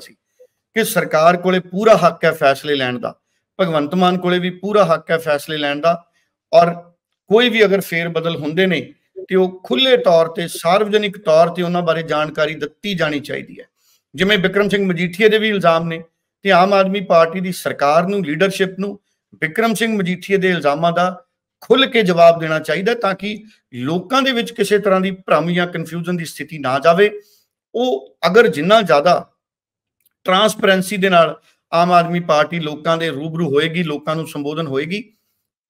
کہ سرکار کو پورا حق ہے فیصلے لین کا پگوت مان کو پورا حق ہے فیصلے لینا اور کوئی بھی اگر فیر بدل ہوں نے تو وہ کھلے تور پہ ساروجنک طور سے انہوں بارے جانکاری دتی جانی چاہیے ਜਿਵੇਂ ਵਿਕਰਮ ਸਿੰਘ ਮਜੀਠੀਆ ਦੇ ਵੀ ਇਲਜ਼ਾਮ ਨੇ ਤੇ ਆਮ ਆਦਮੀ ਪਾਰਟੀ ਦੀ ਸਰਕਾਰ ਨੂੰ ਲੀਡਰਸ਼ਿਪ ਨੂੰ ਵਿਕਰਮ ਸਿੰਘ ਮਜੀਠੀਆ ਦੇ ਇਲਜ਼ਾਮਾਂ ਦਾ ਖੁੱਲ ਕੇ ਜਵਾਬ ਦੇਣਾ ਚਾਹੀਦਾ ਤਾਂ ਕਿ ਲੋਕਾਂ ਦੇ ਵਿੱਚ ਕਿਸੇ ਤਰ੍ਹਾਂ ਦੀ ਭਰਮ ਜਾਂ ਕਨਫਿਊਜ਼ਨ ਦੀ ਸਥਿਤੀ ਨਾ ਜਾਵੇ ਉਹ ਅਗਰ ਜਿੰਨਾ ਜ਼ਿਆਦਾ ਟਰਾਂਸਪੈਰੈਂਸੀ ਦੇ ਨਾਲ ਆਮ ਆਦਮੀ ਪਾਰਟੀ ਲੋਕਾਂ ਦੇ ਰੂਬਰੂ ਹੋਏਗੀ ਲੋਕਾਂ ਨੂੰ ਸੰਬੋਧਨ ਹੋਏਗੀ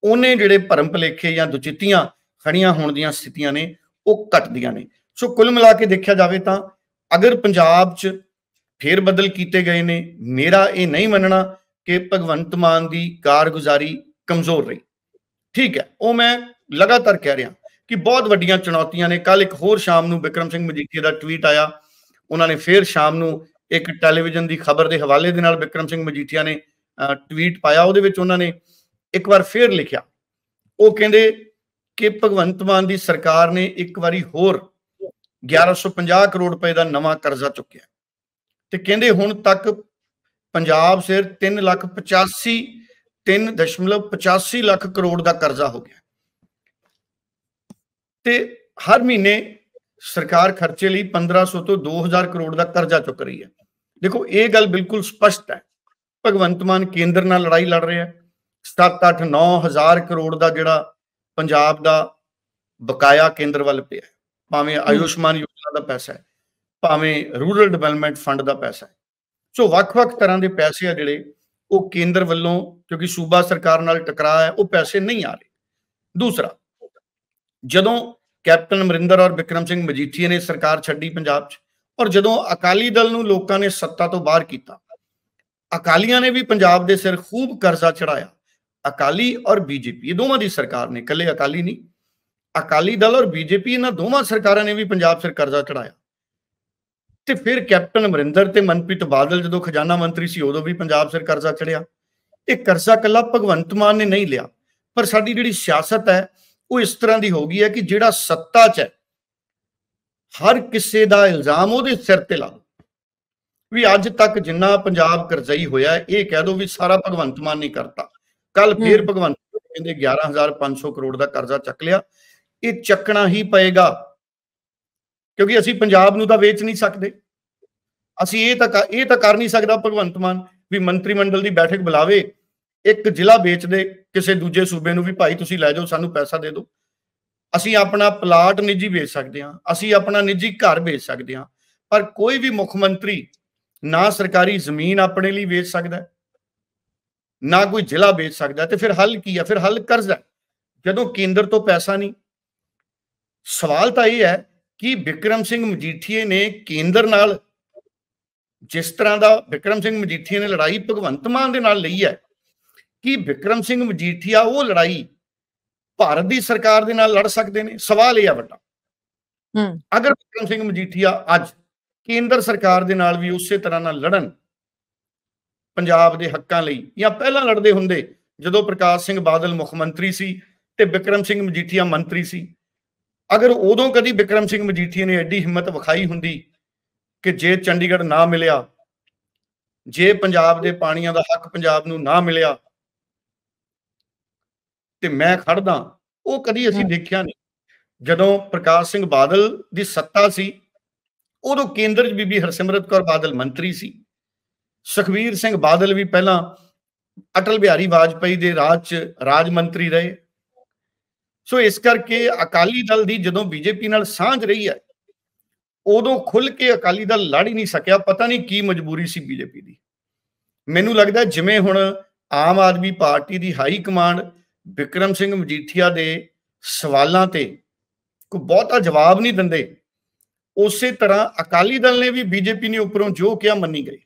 ਉਹਨੇ ਜਿਹੜੇ ਭਰਮ ਭਲੇਖੇ ਜਾਂ ਦੁਚਿੱਤੀਆਂ ਖੜੀਆਂ ਹੋਣ ਦੀਆਂ ਸਥਿਤੀਆਂ ਨੇ ਉਹ ਘਟਦੀਆਂ ਨੇ ਸੋ ਕੁੱਲ ਮਿਲਾ ਕੇ ਦੇਖਿਆ ਜਾਵੇ ਤਾਂ ਅਗਰ ਪੰਜਾਬ 'ਚ ਫੇਰ ਬਦਲ ਕੀਤੇ ਗਏ ਨੇ ਮੇਰਾ ਇਹ ਨਹੀਂ ਮੰਨਣਾ ਕਿ ਭਗਵੰਤ ਮਾਨ ਦੀ ਕਾਰਗੁਜ਼ਾਰੀ ਕਮਜ਼ੋਰ ਰਹੀ ਠੀਕ ਹੈ ਉਹ ਮੈਂ ਲਗਾਤਾਰ ਕਹਿ ਰਿਹਾ ਕਿ ਬਹੁਤ ਵੱਡੀਆਂ ਚੁਣੌਤੀਆਂ ਨੇ ਕੱਲ ਇੱਕ ਹੋਰ ਸ਼ਾਮ ਨੂੰ ਵਿਕਰਮ ਸਿੰਘ ਮਜੀਠੀਆ ਦਾ ਟਵੀਟ ਆਇਆ ਉਹਨਾਂ ਨੇ ਫੇਰ ਸ਼ਾਮ ਨੂੰ ਇੱਕ ਟੈਲੀਵਿਜ਼ਨ ਦੀ ਖਬਰ ਦੇ ਹਵਾਲੇ ਦੇ ਨਾਲ ਵਿਕਰਮ ਸਿੰਘ ਮਜੀਠੀਆ ਨੇ ਟਵੀਟ ਪਾਇਆ ਉਹਦੇ ਵਿੱਚ ਉਹਨਾਂ ਨੇ ਇੱਕ ਵਾਰ ਫੇਰ ਲਿਖਿਆ ਉਹ ਕਹਿੰਦੇ ਕਿ ਭਗਵੰਤ ਮਾਨ ਦੀ ਸਰਕਾਰ ਨੇ ਇੱਕ ਵਾਰੀ ਹੋਰ 1150 ਕਰੋੜ ਰੁਪਏ ਦਾ ਨਵਾਂ ਕਰਜ਼ਾ ਚੁੱਕਿਆ ਤੇ ਕਹਿੰਦੇ ਹੁਣ ਤੱਕ ਪੰਜਾਬ ਸਿਰ 3 ਲੱਖ 85 3.85 ਲੱਖ ਕਰੋੜ ਦਾ ਕਰਜ਼ਾ ਹੋ ਗਿਆ ਤੇ ਹਰ ਮਹੀਨੇ ਸਰਕਾਰ ਖਰਚੇ ਲਈ 1500 ਤੋਂ 2000 ਕਰੋੜ ਦਾ ਕਰਜ਼ਾ ਚੁੱਕ ਰਹੀ ਹੈ ਦੇਖੋ ਇਹ ਗੱਲ ਬਿਲਕੁਲ ਸਪਸ਼ਟ ਹੈ ਭਗਵੰਤ ਮਾਨ ਕੇਂਦਰ ਨਾਲ ਲੜਾਈ ਲੜ ਰਿਹਾ ਹੈ 7 8 9000 ਕਰੋੜ ਦਾ ਜਿਹੜਾ ਪੰਜਾਬ ਦਾ ਬਕਾਇਆ ਕੇਂਦਰ ਵੱਲ ਪਿਆ ਭਾਵੇਂ ਆਯੁਸ਼ਮਾਨ ਯੋਜਨਾ ਦਾ ਪੈਸਾ ਹੈ ਭਾਵੇਂ ਰੂਰਲ ਡਿਵੈਲਪਮੈਂਟ ਫੰਡ ਦਾ ਪੈਸਾ ਹੈ ਸੋ ਵੱਖ-ਵੱਖ ਤਰ੍ਹਾਂ ਦੇ ਪੈਸੇ ਆ ਜਿਹੜੇ ਉਹ ਕੇਂਦਰ ਵੱਲੋਂ ਕਿਉਂਕਿ ਸੂਬਾ ਸਰਕਾਰ ਨਾਲ ਟਕਰਾਅ ਹੈ ਉਹ ਪੈਸੇ ਨਹੀਂ ਆ ਰਹੇ ਦੂਸਰਾ ਜਦੋਂ ਕੈਪਟਨ ਅਮਰਿੰਦਰ ਔਰ ਵਿਕਰਮ ਸਿੰਘ ਮਜੀਠੀਆ ਨੇ ਸਰਕਾਰ ਛੱਡੀ ਪੰਜਾਬ 'ਚ ਔਰ ਜਦੋਂ ਅਕਾਲੀ ਦਲ ਨੂੰ ਲੋਕਾਂ ਨੇ ਸੱਤਾ ਤੋਂ ਬਾਹਰ ਕੀਤਾ ਅਕਾਲੀਆਂ ਨੇ ਵੀ ਪੰਜਾਬ ਦੇ ਸਿਰ ਖੂਬ ਕਰਜ਼ਾ ਚੜਾਇਆ ਅਕਾਲੀ ਔਰ ਬੀਜੇਪੀ ਇਹ ਦੋਵਾਂ ਦੀ ਸਰਕਾਰ ਨੇ ਇਕੱਲੇ ਅਕਾਲੀ ਨਹੀਂ ਅਕਾਲੀ ਦਲ ਔਰ ਬੀਜੇਪੀ ਇਹਨਾਂ ਦੋਵਾਂ ਸਰਕਾਰਾਂ ਨੇ ਵੀ ਪੰਜਾਬ ਸਿਰ ਕਰਜ਼ਾ ਚੜਾਇਆ ਤੇ ਫਿਰ ਕੈਪਟਨ ਅਮਰਿੰਦਰ ਤੇ ਮਨਪ੍ਰੀਤ ਬਾਦਲ ਜਦੋਂ ਖਜ਼ਾਨਾ ਮੰਤਰੀ ਸੀ ਉਦੋਂ ਵੀ ਪੰਜਾਬ ਸਰ ਕਰਜ਼ਾ ਚੜਿਆ ਇਹ ਕਰਜ਼ਾ ਕੱਲਾ ਭਗਵੰਤ ਮਾਨ ਨੇ ਨਹੀਂ ਲਿਆ ਪਰ ਸਾਡੀ ਜਿਹੜੀ ਸਿਆਸਤ ਹੈ ਉਹ ਇਸ ਤਰ੍ਹਾਂ ਦੀ ਹੋ ਗਈ ਹੈ ਕਿ ਜਿਹੜਾ ਸੱਤਾ 'ਚ ਹੈ ਹਰ ਕਿਸੇ ਦਾ ਇਲਜ਼ਾਮ ਉਹਦੇ ਸਿਰ ਤੇ ਲਾ ਵੀ ਅੱਜ ਤੱਕ ਜਿੰਨਾ ਪੰਜਾਬ ਕਰਜ਼ਈ ਹੋਇਆ ਇਹ ਕਹਿ ਦੋ ਵੀ ਸਾਰਾ ਭਗਵੰਤ ਮਾਨ ਨੇ ਕਰਤਾ ਕੱਲ ਫੇਰ ਭਗਵੰਤ ਕਹਿੰਦੇ 11500 ਕਰੋੜ ਦਾ ਕਰਜ਼ਾ ਚੱਕ ਲਿਆ ਇਹ ਚੱਕਣਾ ਹੀ ਪਏਗਾ ਕਿਉਂਕਿ ਅਸੀਂ ਪੰਜਾਬ ਨੂੰ ਤਾਂ ਵੇਚ ਨਹੀਂ ਸਕਦੇ ਅਸੀਂ ਇਹ ਤਾਂ ਇਹ ਤਾਂ ਕਰ ਨਹੀਂ ਸਕਦਾ ਭਗਵੰਤ ਮਾਨ ਵੀ ਮੰਤਰੀ ਮੰਡਲ ਦੀ ਬੈਠਕ ਬੁਲਾਵੇ ਇੱਕ ਜ਼ਿਲ੍ਹਾ ਵੇਚ ਦੇ ਕਿਸੇ ਦੂਜੇ ਸੂਬੇ ਨੂੰ ਵੀ ਭਾਈ ਤੁਸੀਂ ਲੈ ਜਾਓ ਸਾਨੂੰ ਪੈਸਾ ਦੇ ਦਿਓ ਅਸੀਂ ਆਪਣਾ ਪਲਾਟ ਨਿੱਜੀ ਵੇਚ ਸਕਦੇ ਹਾਂ ਅਸੀਂ ਆਪਣਾ ਨਿੱਜੀ ਘਰ ਵੇਚ ਸਕਦੇ ਹਾਂ ਪਰ ਕੋਈ ਵੀ ਮੁੱਖ ਮੰਤਰੀ ਨਾ ਸਰਕਾਰੀ ਜ਼ਮੀਨ ਆਪਣੇ ਲਈ ਵੇਚ ਸਕਦਾ ਨਾ ਕੋਈ ਜ਼ਿਲ੍ਹਾ ਵੇਚ ਸਕਦਾ ਤੇ ਫਿਰ ਹੱਲ ਕੀ ਆ ਫਿਰ ਹੱਲ ਕਰਜ਼ਾ ਜਦੋਂ ਕੇਂਦਰ ਤੋਂ ਪੈਸਾ ਨਹੀਂ ਸਵਾਲ ਤਾਂ ਇਹ ਹੈ ਕਿ ਵਿਕਰਮ ਸਿੰਘ ਮਜੀਠੀਏ ਨੇ ਕੇਂਦਰ ਨਾਲ ਜਿਸ ਤਰ੍ਹਾਂ ਦਾ ਵਿਕਰਮ ਸਿੰਘ ਮਜੀਠੀਏ ਨੇ ਲੜਾਈ ਭਗਵੰਤ ਮਾਨ ਦੇ ਨਾਲ ਲਈ ਹੈ ਕਿ ਵਿਕਰਮ ਸਿੰਘ ਮਜੀਠੀਆ ਉਹ ਲੜਾਈ ਭਾਰਤ ਦੀ ਸਰਕਾਰ ਦੇ ਨਾਲ ਲੜ ਸਕਦੇ ਨੇ ਸਵਾਲ ਇਹ ਆ ਵੱਡਾ ਹੂੰ ਅਗਰ ਵਿਕਰਮ ਸਿੰਘ ਮਜੀਠੀਆ ਅੱਜ ਕੇਂਦਰ ਸਰਕਾਰ ਦੇ ਨਾਲ ਵੀ ਉਸੇ ਤਰ੍ਹਾਂ ਨਾਲ ਲੜਨ ਪੰਜਾਬ ਦੇ ਹੱਕਾਂ ਲਈ ਜਾਂ ਪਹਿਲਾਂ ਲੜਦੇ ਹੁੰਦੇ ਜਦੋਂ ਪ੍ਰਕਾਸ਼ ਸਿੰਘ ਬਾਦਲ ਮੁੱਖ ਮੰਤਰੀ ਸੀ ਤੇ ਵਿਕਰਮ ਸਿੰਘ ਮਜੀਠੀਆ ਮੰਤਰੀ ਸੀ ਅਗਰ ਉਦੋਂ ਕਦੀ ਵਿਕਰਮ ਸਿੰਘ ਮਜੀਠੀਆ ਨੇ ਐਡੀ ਹਿੰਮਤ ਵਿਖਾਈ ਹੁੰਦੀ ਕਿ ਜੇ ਚੰਡੀਗੜ੍ਹ ਨਾ ਮਿਲਿਆ ਜੇ ਪੰਜਾਬ ਦੇ ਪਾਣੀਆਂ ਦਾ ਹੱਕ ਪੰਜਾਬ ਨੂੰ ਨਾ ਮਿਲਿਆ ਤੇ ਮੈਂ ਖੜਦਾ ਉਹ ਕਦੀ ਅਸੀਂ ਦੇਖਿਆ ਨਹੀਂ ਜਦੋਂ ਪ੍ਰਕਾਸ਼ ਸਿੰਘ ਬਾਦਲ ਦੀ ਸੱਤਾ ਸੀ ਉਦੋਂ ਕੇਂਦਰ 'ਚ ਬੀਬੀ ਹਰਸਿਮਰਤ ਕੌਰ ਬਾਦਲ ਮੰਤਰੀ ਸੀ ਸੁਖਵੀਰ ਸਿੰਘ ਬਾਦਲ ਵੀ ਪਹਿਲਾਂ ਅਟਲ ਬਿਹਾਰੀ ਵਾਜਪਾਈ ਦੇ ਰਾਜ 'ਚ ਰਾਜ ਮੰਤਰੀ ਰਹੇ ਸੋ ਇਸ ਕਰਕੇ ਅਕਾਲੀ ਦਲ ਦੀ ਜਦੋਂ ਬੀਜੇਪੀ ਨਾਲ ਸਾਂਝ ਰਹੀ ਹੈ ਉਦੋਂ ਖੁੱਲ ਕੇ ਅਕਾਲੀ ਦਲ ਲੜ ਹੀ ਨਹੀਂ ਸਕਿਆ ਪਤਾ ਨਹੀਂ ਕੀ ਮਜਬੂਰੀ ਸੀ ਬੀਜੇਪੀ ਦੀ ਮੈਨੂੰ ਲੱਗਦਾ ਜਿਵੇਂ ਹੁਣ ਆਮ ਆਦਮੀ ਪਾਰਟੀ ਦੀ ਹਾਈ ਕਮਾਂਡ ਵਿਕਰਮ ਸਿੰਘ ਮਜੀਠੀਆ ਦੇ ਸਵਾਲਾਂ ਤੇ ਕੋਈ ਬਹੁਤਾ ਜਵਾਬ ਨਹੀਂ ਦਿੰਦੇ ਉਸੇ ਤਰ੍ਹਾਂ ਅਕਾਲੀ ਦਲ ਨੇ ਵੀ ਬੀਜੇਪੀ ਨੇ ਉੱਪਰੋਂ ਜੋ ਕਿਹਾ ਮੰਨੀ ਗਈ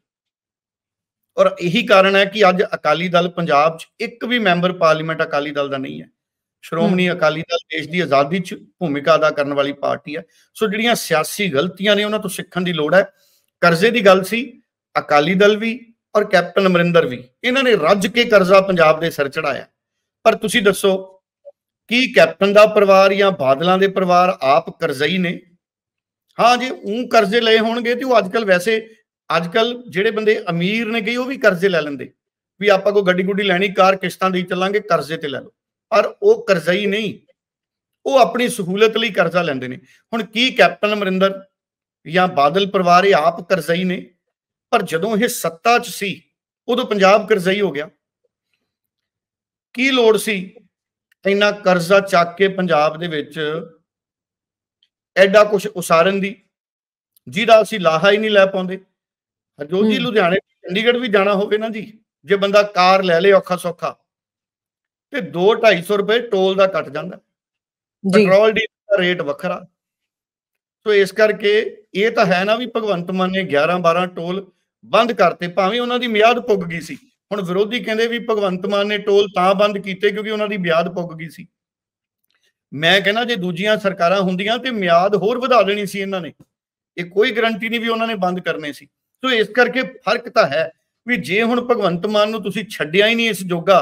ਔਰ ਇਹੀ ਕਾਰਨ ਹੈ ਕਿ ਅੱਜ ਅਕਾਲੀ ਦਲ ਪੰਜਾਬ 'ਚ ਇੱਕ ਵੀ ਮੈਂਬਰ ਪਾਰਲੀਮੈਂਟ ਅਕਾਲੀ ਦਲ ਦਾ ਨਹੀਂ ਹੈ ਸ਼੍ਰੋਮਣੀ ਅਕਾਲੀ ਦਲ ਦੇਸ਼ ਦੀ ਆਜ਼ਾਦੀ 'ਚ ਭੂਮਿਕਾ ਅਦਾ ਕਰਨ ਵਾਲੀ ਪਾਰਟੀ ਹੈ ਸੋ ਜਿਹੜੀਆਂ ਸਿਆਸੀ ਗਲਤੀਆਂ ਨੇ ਉਹਨਾਂ ਤੋਂ ਸਿੱਖਣ ਦੀ ਲੋੜ ਹੈ ਕਰਜ਼ੇ ਦੀ ਗੱਲ ਸੀ ਅਕਾਲੀ ਦਲ ਵੀ ਔਰ ਕੈਪਟਨ ਅਮਰਿੰਦਰ ਵੀ ਇਹਨਾਂ ਨੇ ਰੱਜ ਕੇ ਕਰਜ਼ਾ ਪੰਜਾਬ ਦੇ ਸਿਰ ਚੜਾਇਆ ਪਰ ਤੁਸੀਂ ਦੱਸੋ ਕੀ ਕੈਪਟਨ ਦਾ ਪਰਿਵਾਰ ਜਾਂ ਬਾਦਲਾਂ ਦੇ ਪਰਿਵਾਰ ਆਪ ਕਰਜ਼ਈ ਨੇ ਹਾਂ ਜੀ ਉਹ ਕਰਜ਼ੇ ਲਏ ਹੋਣਗੇ ਤੇ ਉਹ ਅੱਜਕੱਲ ਵੈਸੇ ਅੱਜਕੱਲ ਜਿਹੜੇ ਬੰਦੇ ਅਮੀਰ ਨੇ ਗਏ ਉਹ ਵੀ ਕਰਜ਼ੇ ਲੈ ਲੈਂਦੇ ਵੀ ਆਪਾਂ ਕੋ ਗੱਡੀ ਗੁੱਡੀ ਲੈਣੀ ਕਾਰ ਕਿਸ਼ਤਾਂ ਦੇ ਚੱਲਾਂਗੇ ਕਰਜ਼ੇ ਤੇ ਲੈ ਲਓ ਪਰ ਉਹ ਕਰਜ਼ਈ ਨਹੀਂ ਉਹ ਆਪਣੀ ਸਹੂਲਤ ਲਈ ਕਰਜ਼ਾ ਲੈਂਦੇ ਨੇ ਹੁਣ ਕੀ ਕੈਪਟਨ ਅਮਰਿੰਦਰ ਜਾਂ ਬਾਦਲ ਪਰਿਵਾਰ ਇਹ ਆਪ ਕਰਜ਼ਈ ਨੇ ਪਰ ਜਦੋਂ ਇਹ ਸੱਤਾ 'ਚ ਸੀ ਉਦੋਂ ਪੰਜਾਬ ਕਰਜ਼ਈ ਹੋ ਗਿਆ ਕੀ ਲੋੜ ਸੀ ਇੰਨਾ ਕਰਜ਼ਾ ਚੱਕ ਕੇ ਪੰਜਾਬ ਦੇ ਵਿੱਚ ਐਡਾ ਕੁਝ ਉਸਾਰਨ ਦੀ ਜਿਹਦਾ ਅਸੀਂ ਲਾਹਾ ਹੀ ਨਹੀਂ ਲੈ ਪਾਉਂਦੇ ਹਰਜੋਤ ਜੀ ਲੁਧਿਆਣੇ ਚੰਡੀਗੜ੍ਹ ਵੀ ਜਾਣਾ ਹੋਵੇ ਨਾ ਜੀ ਜੇ ਬੰਦਾ ਕਾਰ ਲੈ ਲੇ ਔਖਾ ਸੌਖਾ ਤੇ 2 250 ਰੁਪਏ ਟੋਲ ਦਾ ਕੱਟ ਜਾਂਦਾ ਪੈਟਰੋਲ ਡੀਜ਼ਲ ਦਾ ਰੇਟ ਵੱਖਰਾ ਸੋ ਇਸ ਕਰਕੇ ਇਹ ਤਾਂ ਹੈ ਨਾ ਵੀ ਭਗਵੰਤ ਮਾਨ ਨੇ 11 12 ਟੋਲ ਬੰਦ ਕਰਤੇ ਭਾਵੇਂ ਉਹਨਾਂ ਦੀ ਮਿਆਦ ਪੁੱਗ ਗਈ ਸੀ ਹੁਣ ਵਿਰੋਧੀ ਕਹਿੰਦੇ ਵੀ ਭਗਵੰਤ ਮਾਨ ਨੇ ਟੋਲ ਤਾਂ ਬੰਦ ਕੀਤੇ ਕਿਉਂਕਿ ਉਹਨਾਂ ਦੀ ਮਿਆਦ ਪੁੱਗ ਗਈ ਸੀ ਮੈਂ ਕਹਿੰਦਾ ਜੇ ਦੂਜੀਆਂ ਸਰਕਾਰਾਂ ਹੁੰਦੀਆਂ ਤੇ ਮਿਆਦ ਹੋਰ ਵਧਾ ਦੇਣੀ ਸੀ ਇਹਨਾਂ ਨੇ ਇਹ ਕੋਈ ਗਰੰਟੀ ਨਹੀਂ ਵੀ ਉਹਨਾਂ ਨੇ ਬੰਦ ਕਰਨੇ ਸੀ ਸੋ ਇਸ ਕਰਕੇ ਫਰਕ ਤਾਂ ਹੈ ਵੀ ਜੇ ਹੁਣ ਭਗਵੰਤ ਮਾਨ ਨੂੰ ਤੁਸੀਂ ਛੱਡਿਆ ਹੀ ਨਹੀਂ ਇਸ ਜੋਗਾ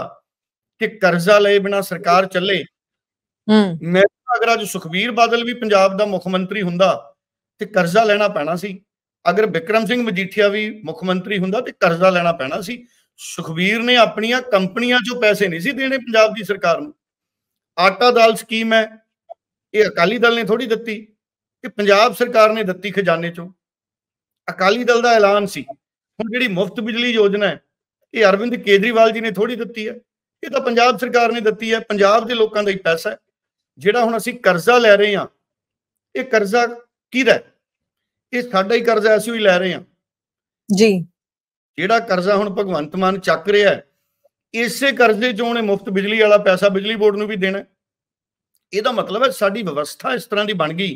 کہ کرزہ لے بنا سرکار چلے میرا اگر اب سکھبیر بادل بھی پابندی ہوں تو کرزہ لینا پینا سر اگر بکرم سنگھ مجیٹ بھی مختری ہوں تو کرزہ لینا پینا سر سب نے اپنی کمپنیاں چوں پیسے نہیں سی دے پاپ کی سکار آٹا دال سکیم ہے یہ اکالی دل نے تھوڑی دتی کہ پجاب سرکار نے دتی خزانے چو اکالی دل کا ایلان سی ہوں جی مفت بجلی یوجنا ہے یہ اربند کےجریوال جی نے تھوڑی دتی ہے ਇਹ ਤਾਂ ਪੰਜਾਬ ਸਰਕਾਰ ਨੇ ਦਿੱਤੀ ਹੈ ਪੰਜਾਬ ਦੇ ਲੋਕਾਂ ਦਾ ਹੀ ਪੈਸਾ ਹੈ ਜਿਹੜਾ ਹੁਣ ਅਸੀਂ ਕਰਜ਼ਾ ਲੈ ਰਹੇ ਹਾਂ ਇਹ ਕਰਜ਼ਾ ਕਿਹਦਾ ਇਹ ਸਾਡਾ ਹੀ ਕਰਜ਼ਾ ਅਸੀਂ ਹੀ ਲੈ ਰਹੇ ਹਾਂ ਜੀ ਜਿਹੜਾ ਕਰਜ਼ਾ ਹੁਣ ਭਗਵੰਤ ਮਾਨ ਚੱਕ ਰਿਹਾ ਹੈ ਇਸੇ ਕਰਜ਼ੇ ਚੋਂ ਉਹਨੇ ਮੁਫਤ ਬਿਜਲੀ ਵਾਲਾ ਪੈਸਾ ਬਿਜਲੀ ਬੋਰਡ ਨੂੰ ਵੀ ਦੇਣਾ ਇਹਦਾ ਮਤਲਬ ਹੈ ਸਾਡੀ ਵਿਵਸਥਾ ਇਸ ਤਰ੍ਹਾਂ ਦੀ ਬਣ ਗਈ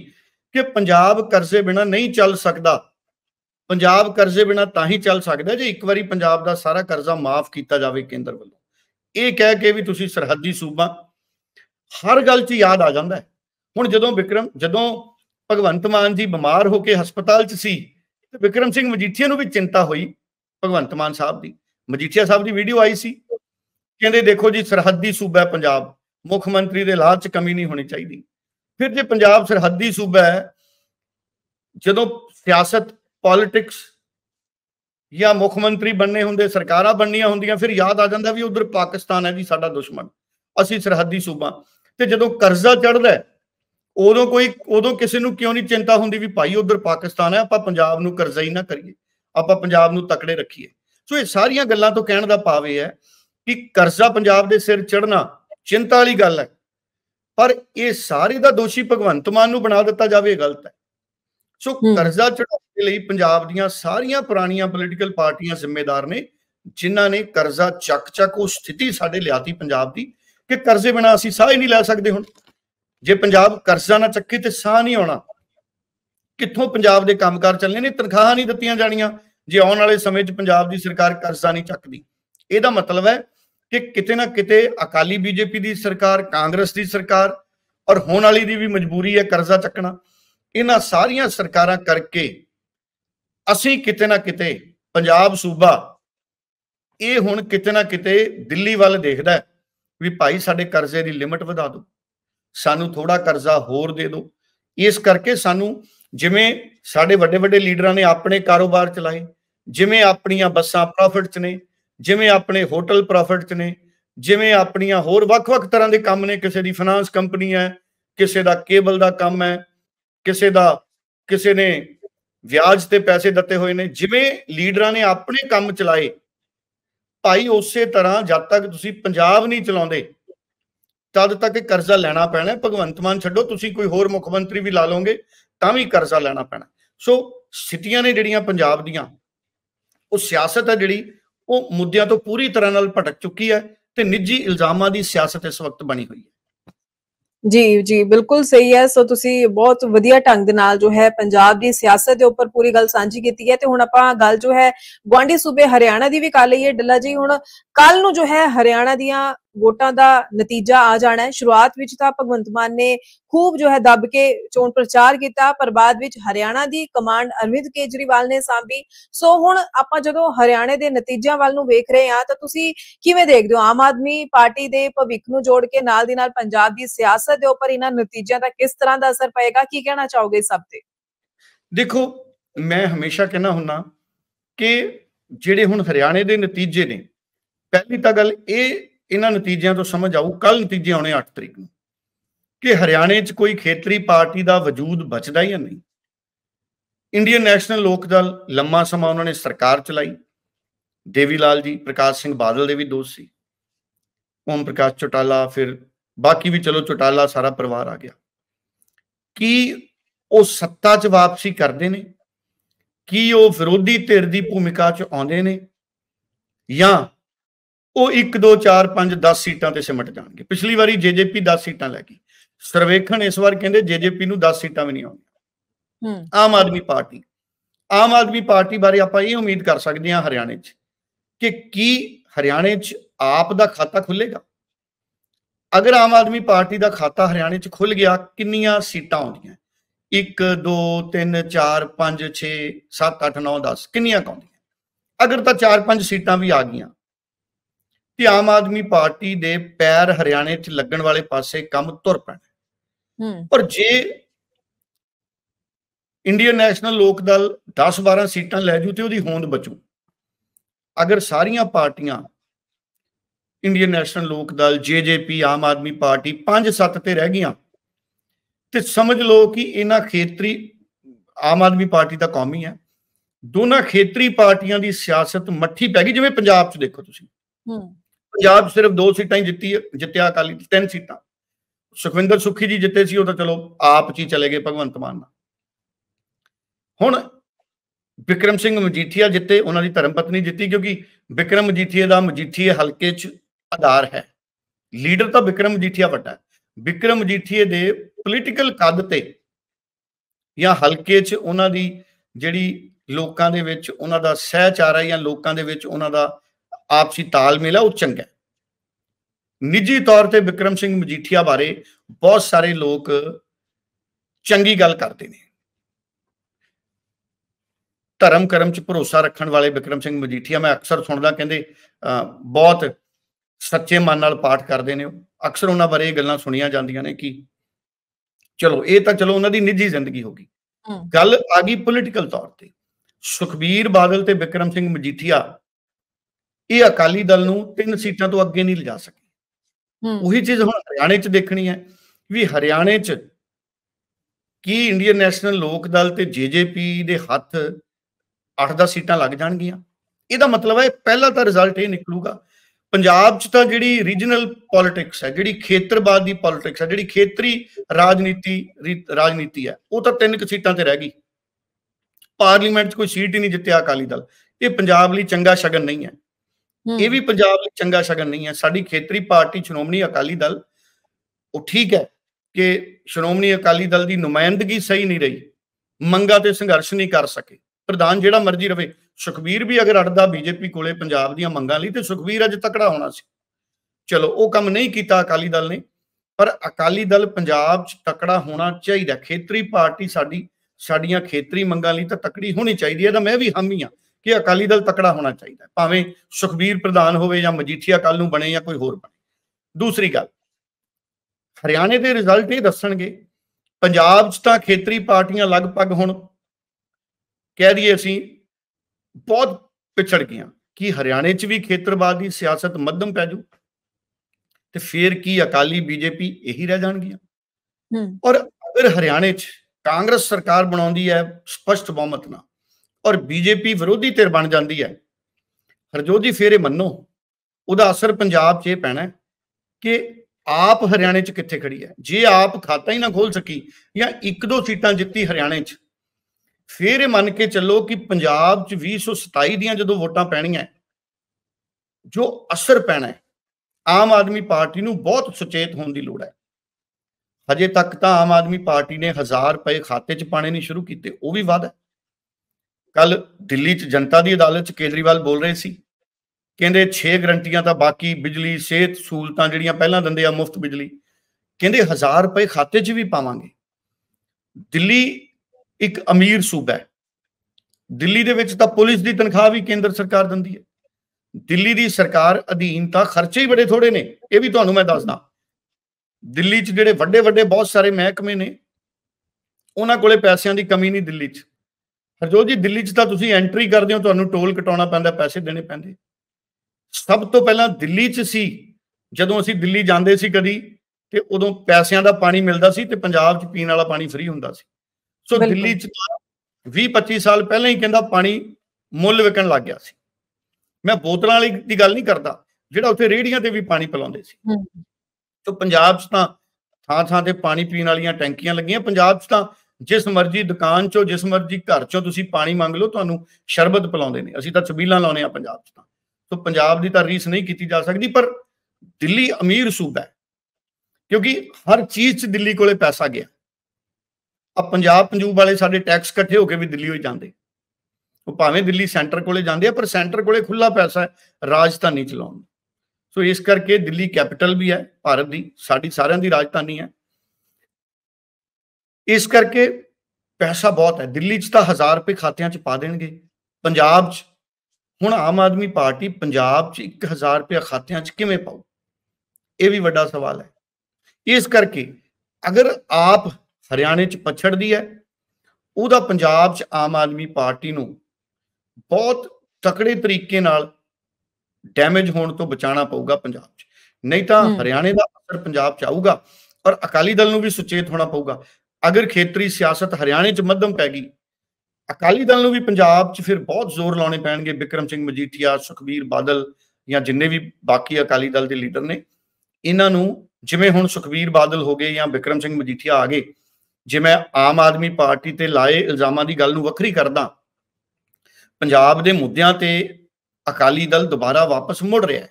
ਕਿ ਪੰਜਾਬ ਕਰਜ਼ੇ ਬਿਨਾ ਨਹੀਂ ਚੱਲ ਸਕਦਾ ਪੰਜਾਬ ਕਰਜ਼ੇ ਬਿਨਾ ਤਾਂ ਹੀ ਚੱਲ ਸਕਦਾ ਜੇ ਇੱਕ ਵਾਰੀ ਪੰਜਾਬ ਦਾ ਸਾਰਾ ਕਰਜ਼ਾ ਮਾਫ ਕੀਤਾ ਜਾਵੇ ਕੇਂਦਰ ਵੱਲੋਂ ਇਹ ਕਹਿ ਕੇ ਵੀ ਤੁਸੀਂ ਸਰਹੱਦੀ ਸੂਬਾ ਹਰ ਗੱਲ 'ਚ ਯਾਦ ਆ ਜਾਂਦਾ ਹੈ ਹੁਣ ਜਦੋਂ ਵਿਕਰਮ ਜਦੋਂ ਭਗਵੰਤ ਮਾਨ ਜੀ ਬਿਮਾਰ ਹੋ ਕੇ ਹਸਪਤਾਲ 'ਚ ਸੀ ਤੇ ਵਿਕਰਮ ਸਿੰਘ ਮਜੀਠੀਆ ਨੂੰ ਵੀ ਚਿੰਤਾ ਹੋਈ ਭਗਵੰਤ ਮਾਨ ਸਾਹਿਬ ਦੀ ਮਜੀਠੀਆ ਸਾਹਿਬ ਦੀ ਵੀਡੀਓ ਆਈ ਸੀ ਕਹਿੰਦੇ ਦੇਖੋ ਜੀ ਸਰਹੱਦੀ ਸੂਬਾ ਪੰਜਾਬ ਮੁੱਖ ਮੰਤਰੀ ਦੇ ਲਾਹ 'ਚ ਕਮੀ ਨਹੀਂ ਹੋਣੀ ਚਾਹੀਦੀ ਫਿਰ ਜੇ ਪੰਜਾਬ ਸਰਹੱਦੀ ਸੂਬਾ ਹੈ ਜਦੋਂ ਸਿਆਸਤ ਪੋਲਿਟਿਕਸ ਜਾਂ ਮੁੱਖ ਮੰਤਰੀ ਬਣਨੇ ਹੁੰਦੇ ਸਰਕਾਰਾਂ ਬਣਨੀਆਂ ਹੁੰਦੀਆਂ ਫਿਰ ਯਾਦ ਆ ਜਾਂਦਾ ਵੀ ਉਧਰ ਪਾਕਿਸਤਾਨ ਹੈ ਜੀ ਸਾਡਾ ਦੁਸ਼ਮਣ ਅਸੀਂ ਸਰਹੱਦੀ ਸੂਬਾ ਤੇ ਜਦੋਂ ਕਰਜ਼ਾ ਚੜਦਾ ਉਦੋਂ ਕੋਈ ਉਦੋਂ ਕਿਸੇ ਨੂੰ ਕਿਉਂ ਨਹੀਂ ਚਿੰਤਾ ਹੁੰਦੀ ਵੀ ਭਾਈ ਉਧਰ ਪਾਕਿਸਤਾਨ ਹੈ ਆਪਾਂ ਪੰਜਾਬ ਨੂੰ ਕਰਜ਼ਾ ਹੀ ਨਾ ਕਰੀਏ ਆਪਾਂ ਪੰਜਾਬ ਨੂੰ ਤਕੜੇ ਰੱਖੀਏ ਸੋ ਇਹ ਸਾਰੀਆਂ ਗੱਲਾਂ ਤੋਂ ਕਹਿਣ ਦਾ ਭਾਵ ਇਹ ਹੈ ਕਿ ਕਰਜ਼ਾ ਪੰਜਾਬ ਦੇ ਸਿਰ ਚੜਨਾ ਚਿੰਤਾ ਵਾਲੀ ਗੱਲ ਹੈ ਪਰ ਇਹ ਸਾਰੇ ਦਾ ਦੋਸ਼ੀ ਭਗਵੰਤ ਮਾਨ ਨੂੰ ਬਣਾ ਦਿੱਤਾ ਜਾਵੇ ਗਲਤ ਹੈ ਸੋ ਕਰਜ਼ਾ ਚੜਾਉਣ ਦੇ ਲਈ ਪੰਜਾਬ ਦੀਆਂ ਸਾਰੀਆਂ ਪੁਰਾਣੀਆਂ ਪੋਲੀਟੀਕਲ ਪਾਰਟੀਆਂ ਜ਼ਿੰਮੇਦਾਰ ਨੇ ਜਿਨ੍ਹਾਂ ਨੇ ਕਰਜ਼ਾ ਚੱਕ ਚੱਕ ਉਹ ਸਥਿਤੀ ਸਾਡੇ ਲਿਆਤੀ ਪੰਜਾਬ ਦੀ ਕਿ ਕਰਜ਼ੇ ਬਿਨਾ ਅਸੀਂ ਸਾਹ ਹੀ ਨਹੀਂ ਲੈ ਸਕਦੇ ਹੁਣ ਜੇ ਪੰਜਾਬ ਕਰਜ਼ਾ ਨਾ ਚੱਕੇ ਤੇ ਸਾਹ ਨਹੀਂ ਆਉਣਾ ਕਿੱਥੋਂ ਪੰਜਾਬ ਦੇ ਕੰਮਕਾਰ ਚੱਲਣੇ ਨੇ ਤਨਖਾਹਾਂ ਨਹੀਂ ਦਿੱਤੀਆਂ ਜਾਣੀਆਂ ਜੇ ਆਉਣ ਵਾਲੇ ਸਮੇਂ 'ਚ ਪੰਜਾਬ ਦੀ ਸਰਕਾਰ ਕਰਜ਼ਾ ਨਹੀਂ ਚੱਕਦੀ ਇਹਦਾ ਮਤਲਬ ਹੈ ਕਿ ਕਿਤੇ ਨਾ ਕਿਤੇ ਅਕਾਲੀ ਬੀਜੇਪੀ ਦੀ ਸਰਕਾਰ ਕਾਂਗਰਸ ਦੀ ਸਰਕਾਰ ਔਰ ਹੋਣ ਵਾਲੀ ਦੀ ਵੀ ਮਜਬੂਰੀ ਹੈ ਕਰਜ਼ਾ ਚੱਕਣਾ ਇਹਨਾਂ ਸਾਰੀਆਂ ਸਰਕਾਰਾਂ ਕਰਕੇ ਅਸੀਂ ਕਿਤੇ ਨਾ ਕਿਤੇ ਪੰਜਾਬ ਸੂਬਾ ਇਹ ਹੁਣ ਕਿਤੇ ਨਾ ਕਿਤੇ ਦਿੱਲੀ ਵੱਲ ਦੇਖਦਾ ਹੈ ਵੀ ਭਾਈ ਸਾਡੇ ਕਰਜ਼ੇ ਦੀ ਲਿਮਟ ਵਧਾ ਦਿਓ ਸਾਨੂੰ ਥੋੜਾ ਕਰਜ਼ਾ ਹੋਰ ਦੇ ਦਿਓ ਇਸ ਕਰਕੇ ਸਾਨੂੰ ਜਿਵੇਂ ਸਾਡੇ ਵੱਡੇ ਵੱਡੇ ਲੀਡਰਾਂ ਨੇ ਆਪਣੇ ਕਾਰੋਬਾਰ ਚਲਾਏ ਜਿਵੇਂ ਆਪਣੀਆਂ ਬੱਸਾਂ ਪ੍ਰੋਫਿਟ 'ਚ ਨੇ ਜਿਵੇਂ ਆਪਣੇ ਹੋਟਲ ਪ੍ਰੋਫਿਟ 'ਚ ਨੇ ਜਿਵੇਂ ਆਪਣੀਆਂ ਹੋਰ ਵੱਖ-ਵੱਖ ਤਰ੍ਹਾਂ ਦੇ ਕੰਮ ਨੇ ਕਿਸੇ ਦੀ ਫਾਈਨਾਂਸ ਕੰਪਨੀ ਹੈ ਕਿਸੇ ਦਾ ਕੇਬਲ ਦਾ ਕੰਮ ਹੈ ਕਿਸੇ ਦਾ ਕਿਸੇ ਨੇ ਵਿਆਜ ਤੇ ਪੈਸੇ ਦਿੱਤੇ ਹੋਏ ਨੇ ਜਿਵੇਂ ਲੀਡਰਾਂ ਨੇ ਆਪਣੇ ਕੰਮ ਚਲਾਏ ਭਾਈ ਉਸੇ ਤਰ੍ਹਾਂ ਜਦ ਤੱਕ ਤੁਸੀਂ ਪੰਜਾਬ ਨਹੀਂ ਚਲਾਉਂਦੇ ਤਦ ਤੱਕ ਕਰਜ਼ਾ ਲੈਣਾ ਪੈਣਾ ਭਗਵੰਤ ਮਾਨ ਛੱਡੋ ਤੁਸੀਂ ਕੋਈ ਹੋਰ ਮੁੱਖ ਮੰਤਰੀ ਵੀ ਲਾ ਲਓਗੇ ਤਾਂ ਵੀ ਕਰਜ਼ਾ ਲੈਣਾ ਪੈਣਾ ਸੋ ਸਥਿਤੀਆਂ ਨੇ ਜਿਹੜੀਆਂ ਪੰਜਾਬ ਦੀਆਂ ਉਹ ਸਿਆਸਤ ਹੈ ਜਿਹੜੀ ਉਹ ਮੁੱਦਿਆਂ ਤੋਂ ਪੂਰੀ ਤਰ੍ਹਾਂ ਨਾਲ ਭਟਕ ਚੁੱਕੀ ਹੈ ਤੇ ਨਿੱਜੀ ਇਲਜ਼ਾਮਾਂ ਦੀ ਸਿਆਸਤ ਇਸ ਵਕਤ ਬਣੀ ਹੋਈ ਹੈ ਜੀ ਜੀ ਬਿਲਕੁਲ ਸਹੀ ਹੈ ਸੋ ਤੁਸੀਂ ਬਹੁਤ ਵਧੀਆ ਢੰਗ ਦੇ ਨਾਲ ਜੋ ਹੈ ਪੰਜਾਬ ਦੀ ਸਿਆਸਤ ਦੇ ਉੱਪਰ ਪੂਰੀ ਗੱਲ ਸਾਂਝੀ ਕੀਤੀ ਹੈ ਤੇ ਹੁਣ ਆਪਾਂ ਗੱਲ ਜੋ ਹੈ ਗਵਾਂਡੀ ਸੂਬੇ ਹਰਿਆਣਾ ਦੀ ਵੀ ਕਰ ਲਈਏ ਡੱਲਾ ਜੀ ਹੁਣ ਕੱਲ ਨੂੰ ਜੋ ਹੈ ਹਰਿਆਣਾ ਦੀਆਂ ਵੋਟਾਂ ਦਾ ਨਤੀਜਾ ਆ ਜਾਣਾ ਹੈ ਸ਼ੁਰੂਆਤ ਵਿੱਚ ਤਾਂ ਭਗਵੰਤ ਮਾਨ ਨੇ ਖੂਬ ਜੋ ਹੈ ਦੱਬ ਕੇ ਚੋਣ ਪ੍ਰਚਾਰ ਕੀਤਾ ਪਰ ਬਾਅਦ ਵਿੱਚ ਹਰਿਆਣਾ ਦੀ ਕਮਾਂਡ ਅਰਵਿੰਦ ਕੇਜਰੀਵਾਲ ਨੇ ਸਾਂਭੀ ਸੋ ਹੁਣ ਆਪਾਂ ਜਦੋਂ ਹਰਿਆਣੇ ਦੇ ਨਤੀਜਿਆਂ ਵੱਲ ਨੂੰ ਵੇਖ ਰਹੇ ਹਾਂ ਤਾਂ ਤੁਸੀਂ ਕਿਵੇਂ ਦੇਖਦੇ ਹੋ ਆਮ ਆਦਮੀ ਪਾਰਟੀ ਦੇ ਭਵਿੱਖ ਨੂੰ ਜੋੜ ਕੇ ਨਾਲ ਦੀ ਨਾਲ ਪੰਜਾਬ ਦੀ ਸਿਆਸਤ ਦੇ ਉੱਪਰ ਇਹਨਾਂ ਨਤੀਜਿਆਂ ਦਾ ਕਿਸ ਤਰ੍ਹਾਂ ਦਾ ਅਸਰ ਪਏਗਾ ਕੀ ਕਹਿਣਾ ਚਾਹੋਗੇ ਸਭ ਤੇ ਦੇਖੋ ਮੈਂ ਹਮੇਸ਼ਾ ਕਹਿਣਾ ਹੁੰਨਾ ਕਿ ਜਿਹੜੇ ਹੁਣ ਹਰਿਆਣੇ ਦੇ ਨਤੀਜੇ ਨੇ ਪਹਿਲੀ ਤਾਂ ਗੱਲ ਇਹ ਇਹਨਾਂ ਨਤੀਜਿਆਂ ਤੋਂ ਸਮਝ ਆਊ ਕੱਲ ਨਤੀਜੇ ਆਉਣੇ 8 ਤਰੀਕ ਨੂੰ ਕਿ ਹਰਿਆਣੇ 'ਚ ਕੋਈ ਖੇਤਰੀ ਪਾਰਟੀ ਦਾ ਵਜੂਦ ਬਚਦਾ ਹੀ ਨਹੀਂ ਇੰਡੀਅਨ ਨੈਸ਼ਨਲ ਲੋਕ ਦਲ ਲੰਮਾ ਸਮਾਂ ਉਹਨਾਂ ਨੇ ਸਰਕਾਰ ਚਲਾਈ ਦੇਵੀ ਲਾਲ ਜੀ ਪ੍ਰਕਾਸ਼ ਸਿੰਘ ਬਾਦਲ ਦੇ ਵੀ ਦੋਸਤ ਸੀ ਓਮ ਪ੍ਰਕਾਸ਼ ਚੋਟਾਲਾ ਫਿਰ ਬਾਕੀ ਵੀ ਚਲੋ ਚੋਟਾਲਾ ਸਾਰਾ ਪਰਿਵਾਰ ਆ ਗਿਆ ਕੀ ਉਹ ਸੱਤਾ 'ਚ ਵਾਪਸੀ ਕਰਦੇ ਨੇ ਕੀ ਉਹ ਵਿਰੋਧੀ ਧਿਰ ਦੀ ਭੂਮਿਕਾ 'ਚ ਆਉਂਦੇ ਨੇ ਜਾਂ ਉਹ 1 2 4 5 10 ਸੀਟਾਂ ਤੇ ਸਿਮਟ ਜਾਣਗੇ ਪਿਛਲੀ ਵਾਰੀ ਜੇਜੇਪੀ 10 ਸੀਟਾਂ ਲੈ ਗਈ ਸਰਵੇਖਣ ਇਸ ਵਾਰ ਕਹਿੰਦੇ ਜੇਜੇਪੀ ਨੂੰ 10 ਸੀਟਾਂ ਵੀ ਨਹੀਂ ਆਉਣਗੀਆਂ ਹੂੰ ਆਮ ਆਦਮੀ ਪਾਰਟੀ ਆਮ ਆਦਮੀ ਪਾਰਟੀ ਬਾਰੇ ਆਪਾਂ ਇਹ ਉਮੀਦ ਕਰ ਸਕਦੇ ਹਾਂ ਹਰਿਆਣੇ 'ਚ ਕਿ ਕੀ ਹਰਿਆਣੇ 'ਚ ਆਪ ਦਾ ਖਾਤਾ ਖੁੱਲੇਗਾ ਅਗਰ ਆਮ ਆਦਮੀ ਪਾਰਟੀ ਦਾ ਖਾਤਾ ਹਰਿਆਣੇ 'ਚ ਖੁੱਲ ਗਿਆ ਕਿੰਨੀਆਂ ਸੀਟਾਂ ਆਉਂਦੀਆਂ 1 2 3 4 5 6 7 8 9 10 ਕਿੰਨੀਆਂ ਆਉਂਦੀਆਂ ਅਗਰ ਤਾਂ 4-5 ਸੀਟਾਂ ਵੀ ਆ ਗਈਆਂ ਕਿ ਆਮ ਆਦਮੀ ਪਾਰਟੀ ਦੇ ਪੈਰ ਹਰਿਆਣੇ 'ਚ ਲੱਗਣ ਵਾਲੇ ਪਾਸੇ ਕੰਮ ਤੁਰ ਪੈਣ ਪਰ ਜੇ ਇੰਡੀਅਨ ਨੈਸ਼ਨਲ ਲੋਕ ਦਲ 10-12 ਸੀਟਾਂ ਲੈ ਜੂ ਤੇ ਉਹਦੀ ਹੋਂਦ ਬਚੂ ਅਗਰ ਸਾਰੀਆਂ ਪਾਰਟੀਆਂ Indian National Lok Dal JJP Aam Aadmi party 5-7 ਤੇ ਰਹਿ ਗਈਆਂ ਤੇ ਸਮਝ ਲਓ ਕਿ ਇਹਨਾਂ ਖੇਤਰੀ ਆਮ ਆਦਮੀ ਪਾਰਟੀ ਦਾ ਕੌਮੀ ਹੈ ਦੋਨਾਂ ਖੇਤਰੀ ਪਾਰਟੀਆਂ ਦੀ ਸਿਆਸਤ ਮੱਠੀ ਪੈ ਗਈ ਜਿਵੇਂ ਪੰਜਾਬ 'ਚ ਦੇਖੋ ਤੁਸੀਂ ਹੂੰ ਪੰਜਾਬ ਸਿਰਫ ਦੋ ਸੀਟਾਂ ਹੀ ਜਿੱਤੀ ਜਿੱਤਿਆ ਅਕਾਲੀ ਤਿੰਨ ਸੀਟਾਂ ਸੁਖਵਿੰਦਰ ਸੁਖੀ ਜੀ ਜਿੱਤੇ ਸੀ ਉਹ ਤਾਂ ਚਲੋ ਆਪ ਜੀ ਚਲੇ ਗਏ ਭਗਵੰਤ ਮਾਨ ਨਾਲ ਹੁਣ ਵਿਕਰਮ ਸਿੰਘ ਮਜੀਠੀਆ ਜਿੱਤੇ ਉਹਨਾਂ ਦੀ ਧਰਮ ਪਤਨੀ ਜਿੱਤੀ ਕਿਉਂਕਿ ਵਿਕਰਮ ਮਜੀਠੀਆ ਦਾ ਮਜੀਠੀਆ ਹਲਕੇ 'ਚ ਆਧਾਰ ਹੈ ਲੀਡਰ ਤਾਂ ਵਿਕਰਮ ਮਜੀਠੀਆ ਵੱਡਾ ਹੈ ਵਿਕਰਮ ਮਜੀਠੀਏ ਦੇ ਪੋਲੀਟੀਕਲ ਕੱਦ ਤੇ ਜਾਂ ਹਲਕੇ 'ਚ ਉਹਨਾਂ ਦੀ ਜਿਹੜੀ ਲੋਕਾਂ ਦੇ ਵਿੱਚ ਉਹਨਾਂ ਦਾ ਸਹਿਚਾਰਾ ਜਾਂ ਲੋਕਾਂ ਦੇ ਵਿੱਚ ਉਹਨਾਂ ਦਾ ਆਪਸੀ ਤਾਲਮੇਲ ਆ ਉਹ ਚੰਗਾ ਨਿੱਜੀ ਤੌਰ ਤੇ ਵਿਕਰਮ ਸਿੰਘ ਮਜੀਠੀਆ ਬਾਰੇ ਬਹੁਤ ਸਾਰੇ ਲੋਕ ਚੰਗੀ ਗੱਲ ਕਰਦੇ ਨੇ ਧਰਮ ਕਰਮ ਚ ਭਰੋਸਾ ਰੱਖਣ ਵਾਲੇ ਵਿਕਰਮ ਸਿੰਘ ਮਜੀਠੀਆ ਮੈਂ ਅਕਸਰ ਸੁਣਦਾ ਕਹਿੰਦੇ ਬਹੁਤ ਸੱਚੇ ਮਨ ਨਾਲ ਪਾਠ ਕਰਦੇ ਨੇ ਅਕਸਰ ਉਹਨਾਂ ਬਾਰੇ ਇਹ ਗੱਲਾਂ ਸੁਣੀਆਂ ਜਾਂਦੀਆਂ ਨੇ ਕਿ ਚਲੋ ਇਹ ਤਾਂ ਚਲੋ ਉਹਨਾਂ ਦੀ ਨਿੱਜੀ ਜ਼ਿੰਦਗੀ ਹੋ ਗਈ ਗੱਲ ਆ ਗਈ ਪੋਲੀਟੀਕਲ ਤੌਰ ਤੇ ਸੁਖਬੀਰ ਬਾਦਲ ਤੇ ਵਿਕਰਮ ਸਿੰਘ ਮਜੀਠੀਆ ਇਹ ਅਕਾਲੀ ਦਲ ਨੂੰ ਤਿੰਨ ਸੀਟਾਂ ਤੋਂ ਅੱਗੇ ਨਹੀਂ ਲਿਜਾ ਸਕੇ ਉਹੀ ਚੀਜ਼ ਹੁਣ ਹਰਿਆਣੇ 'ਚ ਦੇਖਣੀ ਹੈ ਵੀ ਹਰਿਆਣੇ 'ਚ ਕੀ ਇੰਡੀਅਨ ਨੈਸ਼ਨਲ ਲੋਕ ਦਲ ਤੇ ਜੀਜੇਪੀ ਦੇ ਹੱਥ 8-10 ਸੀਟਾਂ ਲੱਗ ਜਾਣਗੀਆਂ ਇਹਦਾ ਮਤਲਬ ਹੈ ਪਹਿਲਾ ਤਾਂ ਰਿਜ਼ਲਟ ਇਹ ਨਿਕਲੂਗਾ ਪੰਜਾਬ 'ਚ ਤਾਂ ਜਿਹੜੀ ਰੀਜਨਲ ਪੋਲਿਟਿਕਸ ਹੈ ਜਿਹੜੀ ਖੇਤਰਵਾਦ ਦੀ ਪੋਲਿਟਿਕਸ ਹੈ ਜਿਹੜੀ ਖੇਤਰੀ ਰਾਜਨੀਤੀ ਰਾਜਨੀਤੀ ਹੈ ਉਹ ਤਾਂ ਤਿੰਨ ਕੁ ਸੀਟਾਂ ਤੇ ਰਹਿ ਗਈ ਪਾਰਲੀਮੈਂਟ 'ਚ ਕੋਈ ਸੀਟ ਹੀ ਨਹੀਂ ਜਿੱਤਿਆ ਅਕਾਲੀ ਦਲ ਇਹ ਪੰਜਾਬ ਲਈ ਚੰਗਾ ਸ਼ਗਨ ਨਹੀਂ ਹੈ ਇਹ ਵੀ ਪੰਜਾਬ ਵਿੱਚ ਚੰਗਾ ਸ਼ਗਨ ਨਹੀਂ ਹੈ ਸਾਡੀ ਖੇਤਰੀ ਪਾਰਟੀ ਸ਼੍ਰੋਮਣੀ ਅਕਾਲੀ ਦਲ ਉਹ ਠੀਕ ਹੈ ਕਿ ਸ਼੍ਰੋਮਣੀ ਅਕਾਲੀ ਦਲ ਦੀ ਨੁਮਾਇੰਦਗੀ ਸਹੀ ਨਹੀਂ ਰਹੀ ਮੰਗਾ ਤੇ ਸੰਘਰਸ਼ ਨਹੀਂ ਕਰ ਸਕੇ ਪ੍ਰਧਾਨ ਜਿਹੜਾ ਮਰਜ਼ੀ ਰਵੇ ਸੁਖਵੀਰ ਵੀ ਅਗਰ ਅੜਦਾ ਬੀਜੇਪੀ ਕੋਲੇ ਪੰਜਾਬ ਦੀਆਂ ਮੰਗਾਂ ਲਈ ਤੇ ਸੁਖਵੀਰ ਅੱਜ ਤਕੜਾ ਹੋਣਾ ਸੀ ਚਲੋ ਉਹ ਕੰਮ ਨਹੀਂ ਕੀਤਾ ਅਕਾਲੀ ਦਲ ਨੇ ਪਰ ਅਕਾਲੀ ਦਲ ਪੰਜਾਬ 'ਚ ਤਕੜਾ ਹੋਣਾ ਚਾਹੀਦਾ ਖੇਤਰੀ ਪਾਰਟੀ ਸਾਡੀ ਸਾਡੀਆਂ ਖੇਤਰੀ ਮੰਗਾਂ ਲਈ ਤਾਂ ਤਕੜੀ ਹੋਣੀ ਚਾਹੀਦੀ ਹੈ ਤਾਂ ਮੈਂ ਵੀ ਹਾਮੀ ਆ ਕਿ ਅਕਾਲੀ ਦਲ ਤਕੜਾ ਹੋਣਾ ਚਾਹੀਦਾ ਭਾਵੇਂ ਸੁਖਬੀਰ ਪ੍ਰਧਾਨ ਹੋਵੇ ਜਾਂ ਮਜੀਠੀਆ ਕੱਲ ਨੂੰ ਬਣੇ ਜਾਂ ਕੋਈ ਹੋਰ ਬਣੇ ਦੂਸਰੀ ਗੱਲ ਹਰਿਆਣੇ ਦੇ ਰਿਜ਼ਲਟ ਇਹ ਦੱਸਣਗੇ ਪੰਜਾਬ 'ਚ ਤਾਂ ਖੇਤਰੀ ਪਾਰਟੀਆਂ ਲਗਭਗ ਹੁਣ ਕਹਿ ਦਈਏ ਅਸੀਂ ਬਹੁਤ ਪਿਛੜ ਗਈਆਂ ਕਿ ਹਰਿਆਣੇ 'ਚ ਵੀ ਖੇਤਰਵਾਦੀ ਸਿਆਸਤ ਮੱਧਮ ਪੈ ਜੂ ਤੇ ਫੇਰ ਕੀ ਅਕਾਲੀ ਬੀਜੇਪੀ ਇਹੀ ਰਹਿ ਜਾਣਗੀਆਂ ਔਰ ਅਗਰ ਹਰਿਆਣੇ 'ਚ ਕਾਂਗਰਸ ਸਰਕਾਰ ਬਣਾਉਂਦੀ ਹੈ ਸਪਸ਼ਟ ਬਹੁਮਤ ਨਾਲ ਔਰ ਬੀਜੇਪੀ ਵਿਰੋਧੀ ਧਿਰ ਬਣ ਜਾਂਦੀ ਹੈ ਹਰਜੋਦੀ ਫੇਰੇ ਮੰਨੋ ਉਹਦਾ ਅਸਰ ਪੰਜਾਬ 'ਚ ਇਹ ਪੈਣਾ ਕਿ ਆਪ ਹਰਿਆਣੇ 'ਚ ਕਿੱਥੇ ਖੜੀ ਹੈ ਜੇ ਆਪ ਖਾਤਾ ਹੀ ਨਾ ਖੋਲ ਸਕੀ ਜਾਂ ਇੱਕ ਦੋ ਸੀਟਾਂ ਜਿੱਤੀ ਹਰਿਆਣੇ 'ਚ ਫੇਰ ਇਹ ਮੰਨ ਕੇ ਚੱਲੋ ਕਿ ਪੰਜਾਬ 'ਚ 2027 ਦੀਆਂ ਜਦੋਂ ਵੋਟਾਂ ਪੈਣੀਆਂ ਜੋ ਅਸਰ ਪੈਣਾ ਆਮ ਆਦਮੀ ਪਾਰਟੀ ਨੂੰ ਬਹੁਤ ਸੁਚੇਤ ਹੋਣ ਦੀ ਲੋੜ ਹੈ ਹਜੇ ਤੱਕ ਤਾਂ ਆਮ ਆਦਮੀ ਪਾਰਟੀ ਨੇ 1000 ਰੁਪਏ ਖਾਤੇ 'ਚ ਪਾਣੇ ਨਹੀਂ ਸ਼ੁਰੂ ਕੀਤੇ ਉਹ ਵੀ ਵਾਅਦਾ ਕੱਲ ਦਿੱਲੀ 'ਚ ਜਨਤਾ ਦੀ ਅਦਾਲਤ 'ਚ ਕੇਜਰੀਵਾਲ ਬੋਲ ਰਹੇ ਸੀ ਕਹਿੰਦੇ 6 ਗਰੰਟੀਆਂ ਤਾਂ ਬਾਕੀ ਬਿਜਲੀ ਸਿਹਤ ਸਹੂਲਤਾਂ ਜਿਹੜੀਆਂ ਪਹਿਲਾਂ ਦਿੰਦੇ ਆ ਮੁਫਤ ਬਿਜਲੀ ਕਹਿੰਦੇ 1000 ਰੁਪਏ ਖਾਤੇ 'ਚ ਵੀ ਪਾਵਾਂਗੇ ਦਿੱਲੀ ਇੱਕ ਅਮੀਰ ਸੂਬਾ ਹੈ ਦਿੱਲੀ ਦੇ ਵਿੱਚ ਤਾਂ ਪੁਲਿਸ ਦੀ ਤਨਖਾਹ ਵੀ ਕੇਂਦਰ ਸਰਕਾਰ ਦਿੰਦੀ ਹੈ ਦਿੱਲੀ ਦੀ ਸਰਕਾਰ ਅਧੀਨ ਤਾਂ ਖਰਚੇ ਹੀ ਬੜੇ ਥੋੜੇ ਨੇ ਇਹ ਵੀ ਤੁਹਾਨੂੰ ਮੈਂ ਦੱਸਦਾ ਦਿੱਲੀ 'ਚ ਜਿਹੜੇ ਵੱਡੇ ਵੱਡੇ ਬਹੁਤ ਸਾਰੇ ਮਹਿਕਮੇ ਨੇ ਉਹਨਾਂ ਕੋਲੇ ਪੈਸਿਆਂ ਦੀ ਕਮੀ ਨਹੀਂ ਦਿੱਲੀ 'ਚ ਹਰਜੋਤ ਜੀ ਦਿੱਲੀ 'ਚ ਤਾਂ ਤੁਸੀਂ ਐਂਟਰੀ ਕਰਦੇ ਹੋ ਤੁਹਾਨੂੰ ਟੋਲ ਕਟਾਉਣਾ ਪੈਂਦਾ ਪੈਸੇ ਦੇਣੇ ਪੈਂਦੇ ਸਭ ਤੋਂ ਪਹਿਲਾਂ ਦਿੱਲੀ 'ਚ ਸੀ ਜਦੋਂ ਅਸੀਂ ਦਿੱਲੀ ਜਾਂਦੇ ਸੀ ਕਦੀ ਤੇ ਉਦੋਂ ਪੈਸਿਆਂ ਦਾ ਪਾਣੀ ਮਿਲਦਾ ਸੀ ਤੇ ਪੰਜਾਬ 'ਚ ਪੀਣ ਵਾਲਾ ਪਾਣੀ ਫ੍ਰੀ ਹੁੰਦਾ ਸੀ ਸੋ ਦਿੱਲੀ 'ਚ 20-25 ਸਾਲ ਪਹਿਲਾਂ ਹੀ ਕਹਿੰਦਾ ਪਾਣੀ ਮੁੱਲ ਵਿਕਣ ਲੱਗ ਗਿਆ ਸੀ ਮੈਂ ਬੋਤਲਾਂ ਵਾਲੀ ਦੀ ਗੱਲ ਨਹੀਂ ਕਰਦਾ ਜਿਹੜਾ ਉੱਥੇ ਰੇੜੀਆਂ ਤੇ ਵੀ ਪਾਣੀ ਪਿਲਾਉਂਦੇ ਸੀ ਸੋ ਪੰਜਾਬ 'ਚ ਤਾਂ ਥਾਂ ਥਾਂ ਤੇ ਪਾਣੀ ਪੀਣ ਵਾਲੀਆਂ ਟੈਂਕੀਆਂ ਲੱਗੀਆਂ ਪੰਜਾਬ 'ਚ ਤਾਂ ਜਿਸ ਮਰਜ਼ੀ ਦੁਕਾਨ ਚੋਂ ਜਿਸ ਮਰਜ਼ੀ ਘਰ ਚੋਂ ਤੁਸੀਂ ਪਾਣੀ ਮੰਗ ਲਓ ਤੁਹਾਨੂੰ ਸ਼ਰਬਤ ਪਿਲਾਉਂਦੇ ਨੇ ਅਸੀਂ ਤਾਂ ਛਬੀਲਾਂ ਲਾਉਨੇ ਆ ਪੰਜਾਬ 'ਚ ਤਾਂ ਸੋ ਪੰਜਾਬ ਦੀ ਤਾਂ ਰੀਸ ਨਹੀਂ ਕੀਤੀ ਜਾ ਸਕਦੀ ਪਰ ਦਿੱਲੀ ਅਮੀਰ ਸੂਬਾ ਹੈ ਕਿਉਂਕਿ ਹਰ ਚੀਜ਼ 'ਚ ਦਿੱਲੀ ਕੋਲੇ ਪੈਸਾ ਗਿਆ ਆ ਪੰਜਾਬ ਪੰਜੂਬ ਵਾਲੇ ਸਾਡੇ ਟੈਕਸ ਇਕੱਠੇ ਹੋ ਕੇ ਵੀ ਦਿੱਲੀ ਹੋਈ ਜਾਂਦੇ ਉਹ ਭਾਵੇਂ ਦਿੱਲੀ ਸੈਂਟਰ ਕੋਲੇ ਜਾਂਦੇ ਆ ਪਰ ਸੈਂਟਰ ਕੋਲੇ ਖੁੱਲਾ ਪੈਸਾ ਹੈ ਰਾਜਧਾਨੀ ਚਲਾਉਣ ਸੋ ਇਸ ਕਰਕੇ ਦਿੱਲੀ ਕੈਪੀਟਲ ਵੀ ਹੈ ਭਾਰਤ ਦੀ ਸਾਡੀ ਸਾਰਿਆਂ ਦੀ ਰਾਜਧਾਨੀ ਹੈ ਇਸ ਕਰਕੇ ਪੈਸਾ ਬਹੁਤ ਹੈ ਦਿੱਲੀ 'ਚ ਤਾਂ 1000 ਰੁਪਏ ਖਾਤਿਆਂ 'ਚ ਪਾ ਦੇਣਗੇ ਪੰਜਾਬ 'ਚ ਹੁਣ ਆਮ ਆਦਮੀ ਪਾਰਟੀ ਪੰਜਾਬ 'ਚ 1000 ਰੁਪਏ ਖਾਤਿਆਂ 'ਚ ਕਿਵੇਂ ਪਾਉ ਇਹ ਵੀ ਵੱਡਾ ਸਵਾਲ ਹੈ ਇਸ ਕਰਕੇ ਅਗਰ ਆਪ ਹਰਿਆਣੇ 'ਚ ਪਛੜਦੀ ਹੈ ਉਹਦਾ ਪੰਜਾਬ 'ਚ ਆਮ ਆਦਮੀ ਪਾਰਟੀ ਨੂੰ ਬਹੁਤ ਤਕੜੇ ਤਰੀਕੇ ਨਾਲ ਡੈਮੇਜ ਹੋਣ ਤੋਂ ਬਚਾਣਾ ਪਊਗਾ ਪੰਜਾਬ 'ਚ ਨਹੀਂ ਤਾਂ ਹਰਿਆਣੇ ਦਾ ਅਸਰ ਪੰਜਾਬ 'ਚ ਆਊਗਾ ਔਰ ਅਕਾਲੀ ਦਲ ਨੂੰ ਵੀ ਸੁਚੇਤ ਹੋਣਾ ਪਊਗਾ ਅਗਰ ਖੇਤਰੀ ਸਿਆਸਤ ਹਰਿਆਣੇ 'ਚ ਮੱਧਮ ਪੈ ਗਈ ਅਕਾਲੀ ਦਲ ਨੂੰ ਵੀ ਪੰਜਾਬ 'ਚ ਫਿਰ ਬਹੁਤ ਜ਼ੋਰ ਲਾਉਣੇ ਪੈਣਗੇ ਬਿਕਰਮ ਸਿੰਘ ਮਜੀਠੀਆ ਸੁਖਬੀਰ ਬਾਦਲ ਜਾਂ ਜਿੰਨੇ ਵੀ ਬਾਕੀ ਅਕਾਲੀ ਦਲ ਦੇ ਲੀਡਰ ਨੇ ਇਹਨਾਂ ਨੂੰ ਜਿਵੇਂ ਹੁਣ ਸੁਖਬੀਰ ਬਾਦਲ ਹੋ ਗਏ ਜਾਂ ਬਿਕਰਮ ਸਿੰਘ ਮਜੀਠੀਆ ਆ ਗਏ ਜੇ ਮੈਂ ਆਮ ਆਦਮੀ ਪਾਰਟੀ ਤੇ ਲਾਏ ਇਲਜ਼ਾਮਾਂ ਦੀ ਗੱਲ ਨੂੰ ਵੱਖਰੀ ਕਰਦਾ ਪੰਜਾਬ ਦੇ ਮੁੱਦਿਆਂ ਤੇ ਅਕਾਲੀ ਦਲ ਦੁਬਾਰਾ ਵਾਪਸ ਮੁੜ ਰਿਹਾ ਹੈ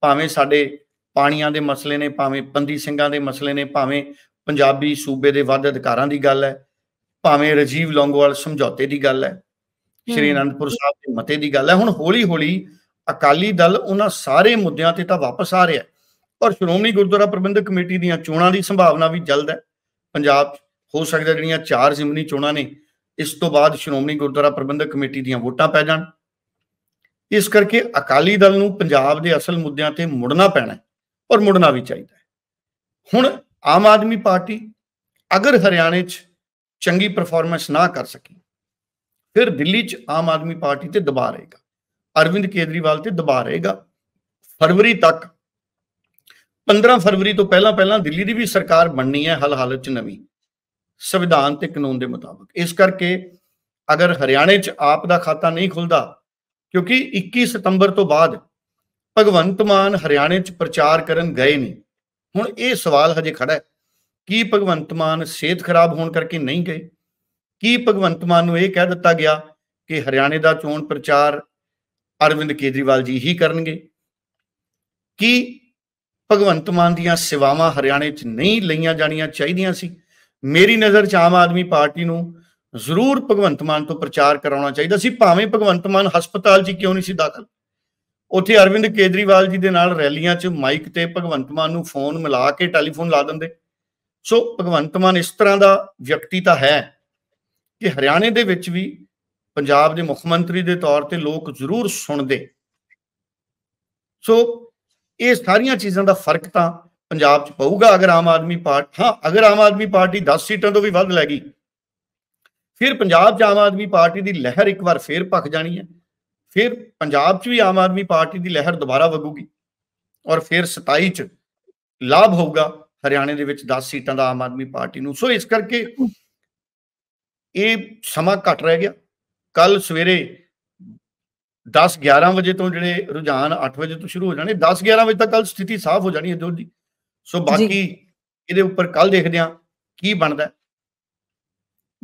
ਭਾਵੇਂ ਸਾਡੇ ਪਾਣੀਆਂ ਦੇ ਮਸਲੇ ਨੇ ਭਾਵੇਂ ਪੰਦੀ ਸਿੰਘਾਂ ਦੇ ਮਸਲੇ ਨੇ ਭਾਵੇਂ ਪੰਜਾਬੀ ਸੂਬੇ ਦੇ ਵੱਧ ਅਧਿਕਾਰਾਂ ਦੀ ਗੱਲ ਹੈ ਭਾਵੇਂ ਰਜੀਵ ਲੌਂਗੋਵਾਲ ਸਮਝੌਤੇ ਦੀ ਗੱਲ ਹੈ ਸ਼੍ਰੀ ਅਨੰਦਪੁਰ ਸਾਹਿਬ ਦੇ ਮਤੇ ਦੀ ਗੱਲ ਹੈ ਹੁਣ ਹੌਲੀ ਹੌਲੀ ਅਕਾਲੀ ਦਲ ਉਹਨਾਂ ਸਾਰੇ ਮੁੱਦਿਆਂ ਤੇ ਤਾਂ ਵਾਪਸ ਆ ਰਿਹਾ ਪਰ ਸ਼੍ਰੋਮਣੀ ਗੁਰਦੁਆਰਾ ਪ੍ਰਬੰਧਕ ਕਮੇਟੀ ਦੀਆਂ ਚੋਣਾਂ ਦੀ ਸੰਭਾਵਨਾ ਵੀ ਜਲਦ ਹੈ ਪੰਜਾਬ ਹੋ ਸਕਦਾ ਜਿਹੜੀਆਂ ਚਾਰ ਜ਼ਿਮਨੀ ਚੋਣਾਂ ਨੇ ਇਸ ਤੋਂ ਬਾਅਦ ਸ਼੍ਰੋਮਣੀ ਗੁਰਦੁਆਰਾ ਪ੍ਰਬੰਧਕ ਕਮੇਟੀ ਦੀਆਂ ਵੋਟਾਂ ਪੈ ਜਾਣ ਇਸ ਕਰਕੇ ਅਕਾਲੀ ਦਲ ਨੂੰ ਪੰਜਾਬ ਦੇ ਅਸਲ ਮੁੱਦਿਆਂ ਤੇ ਮੁੜਨਾ ਪੈਣਾ ਹੈ ਪਰ ਮੁੜਨਾ ਵੀ ਚਾਹੀਦਾ ਹੈ ਹੁਣ ਆਮ ਆਦਮੀ ਪਾਰਟੀ ਅਗਰ ਹਰਿਆਣੇ 'ਚ ਚੰਗੀ ਪਰਫਾਰਮੈਂਸ ਨਾ ਕਰ ਸਕੀ ਫਿਰ ਦਿੱਲੀ 'ਚ ਆਮ ਆਦਮੀ ਪਾਰਟੀ ਤੇ ਦਬਾਅ ਰਹੇਗਾ ਅਰਵਿੰਦ ਕੇਜਰੀਵਾਲ ਤੇ ਦਬਾਅ ਰਹੇਗਾ ਫਰਵਰੀ ਤੱਕ 15 ਫਰਵਰੀ ਤੋਂ ਪਹਿਲਾਂ ਪਹਿਲਾਂ ਦਿੱਲੀ ਦੀ ਵੀ ਸਰਕਾਰ ਬਣਨੀ ਹੈ ਹਲ ਹਾਲਤ 'ਚ ਨਵੀਂ ਸੰਵਿਧਾਨ ਤੇ ਕਾਨੂੰਨ ਦੇ ਮੁਤਾਬਕ ਇਸ ਕਰਕੇ ਅਗਰ ਹਰਿਆਣੇ 'ਚ ਆਪ ਦਾ ਖਾਤਾ ਨਹੀਂ ਖੁੱਲਦਾ ਕਿਉਂਕਿ 21 ਸਤੰਬਰ ਤੋਂ ਬਾਅਦ ਭਗਵੰਤ ਮਾਨ ਹਰਿਆਣੇ 'ਚ ਪ੍ਰਚਾਰ ਕਰਨ ਗਏ ਨਹੀਂ ਹੁਣ ਇਹ ਸਵਾਲ ਹਜੇ ਖੜਾ ਹੈ ਕੀ ਭਗਵੰਤ ਮਾਨ ਸਿਹਤ ਖਰਾਬ ਹੋਣ ਕਰਕੇ ਨਹੀਂ ਗਏ ਕੀ ਭਗਵੰਤ ਮਾਨ ਨੂੰ ਇਹ ਕਹਿ ਦਿੱਤਾ ਗਿਆ ਕਿ ਹਰਿਆਣੇ ਦਾ ਚੋਣ ਪ੍ਰਚਾਰ ਅਰਵਿੰਦ ਕੇਜਰੀਵਾਲ ਜੀ ਹੀ ਕਰਨਗੇ ਕੀ ਭਗਵੰਤ ਮਾਨ ਦੀਆਂ ਸੇਵਾਵਾਂ ਹਰਿਆਣੇ 'ਚ ਨਹੀਂ ਲਈਆਂ ਜਾਣੀਆਂ ਚਾਹੀਦੀਆਂ ਸੀ ਮੇਰੀ ਨਜ਼ਰ 'ਚ ਆਮ ਆਦਮੀ ਪਾਰਟੀ ਨੂੰ ਜ਼ਰੂਰ ਭਗਵੰਤ ਮਾਨ ਤੋਂ ਪ੍ਰਚਾਰ ਕਰਾਉਣਾ ਚਾਹੀਦਾ ਸੀ ਭਾਵੇਂ ਭਗਵੰਤ ਮਾਨ ਹਸਪਤਾਲ 'ਚ ਕਿਉਂ ਨਹੀਂ ਸੀ ਦਾਖਲ ਉੱਥੇ ਅਰਵਿੰਦ ਕੇਜਰੀਵਾਲ ਜੀ ਦੇ ਨਾਲ ਰੈਲੀਆਂ 'ਚ ਮਾਈਕ ਤੇ ਭਗਵੰਤ ਮਾਨ ਨੂੰ ਫੋਨ ਮਿਲਾ ਕੇ ਟੈਲੀਫੋਨ ਲਾ ਦਿੰਦੇ ਸੋ ਭਗਵੰਤ ਮਾਨ ਇਸ ਤਰ੍ਹਾਂ ਦਾ ਵਿਅਕਤੀ ਤਾਂ ਹੈ ਕਿ ਹਰਿਆਣੇ ਦੇ ਵਿੱਚ ਵੀ ਪੰਜਾਬ ਦੇ ਮੁੱਖ ਮੰਤਰੀ ਦੇ ਤੌਰ ਤੇ ਲੋਕ ਜ਼ਰੂਰ ਸੁਣਦੇ ਸੋ ਇਹ ਸਾਰੀਆਂ ਚੀਜ਼ਾਂ ਦਾ ਫਰਕ ਤਾਂ ਪੰਜਾਬ 'ਚ ਪਊਗਾ ਅਗਰ ਆਮ ਆਦਮੀ ਪਾਰਟੀ ਹਾਂ ਅਗਰ ਆਮ ਆਦਮੀ ਪਾਰਟੀ 10 ਸੀਟਾਂ ਤੋਂ ਵੀ ਵੱਧ ਲੈ ਗਈ ਫਿਰ ਪੰਜਾਬ 'ਚ ਆਮ ਆਦਮੀ ਪਾਰਟੀ ਦੀ ਲਹਿਰ ਇੱਕ ਵਾਰ ਫੇਰ ਭਖ ਜਾਣੀ ਹੈ ਫਿਰ ਪੰਜਾਬ 'ਚ ਵੀ ਆਮ ਆਦਮੀ ਪਾਰਟੀ ਦੀ ਲਹਿਰ ਦੁਬਾਰਾ ਵਗੂਗੀ ਔਰ ਫਿਰ 27 'ਚ ਲਾਭ ਹੋਊਗਾ ਹਰਿਆਣੇ ਦੇ ਵਿੱਚ 10 ਸੀਟਾਂ ਦਾ ਆਮ ਆਦਮੀ ਪਾਰਟੀ ਨੂੰ ਸੋ ਇਸ ਕਰਕੇ ਇਹ ਸਮਾਂ ਘਟ ਰਹਿ ਗਿਆ ਕੱਲ ਸਵੇਰੇ 10 11 ਵਜੇ ਤੋਂ ਜਿਹੜੇ ਰੁਝਾਨ 8 ਵਜੇ ਤੋਂ ਸ਼ੁਰੂ ਹੋ ਜਾਣੇ 10 11 ਵਜੇ ਤੱਕ ਕੱਲ ਸਥਿਤੀ ਸਾਫ਼ ਹੋ ਜਾਣੀ ਹੈ ਦੋਜੀ ਸੋ ਬਾਕੀ ਇਹਦੇ ਉੱਪਰ ਕੱਲ ਦੇਖਦੇ ਆ ਕੀ ਬਣਦਾ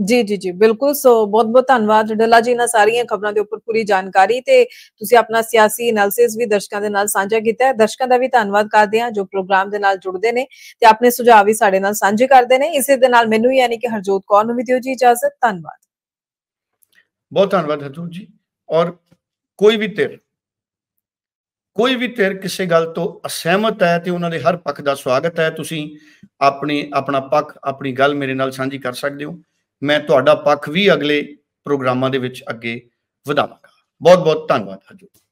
جی جی جی بالکل سو بہت بہت ساری خبروں کے ہر پک کا سواگت ہے سان کر سکتے ہو ਮੈਂ ਤੁਹਾਡਾ ਪੱਖ ਵੀ ਅਗਲੇ ਪ੍ਰੋਗਰਾਮਾਂ ਦੇ ਵਿੱਚ ਅੱਗੇ ਵਧਾਵਾਂਗਾ ਬਹੁਤ ਬਹੁਤ ਧੰਨਵਾਦ ਹਜੂਰ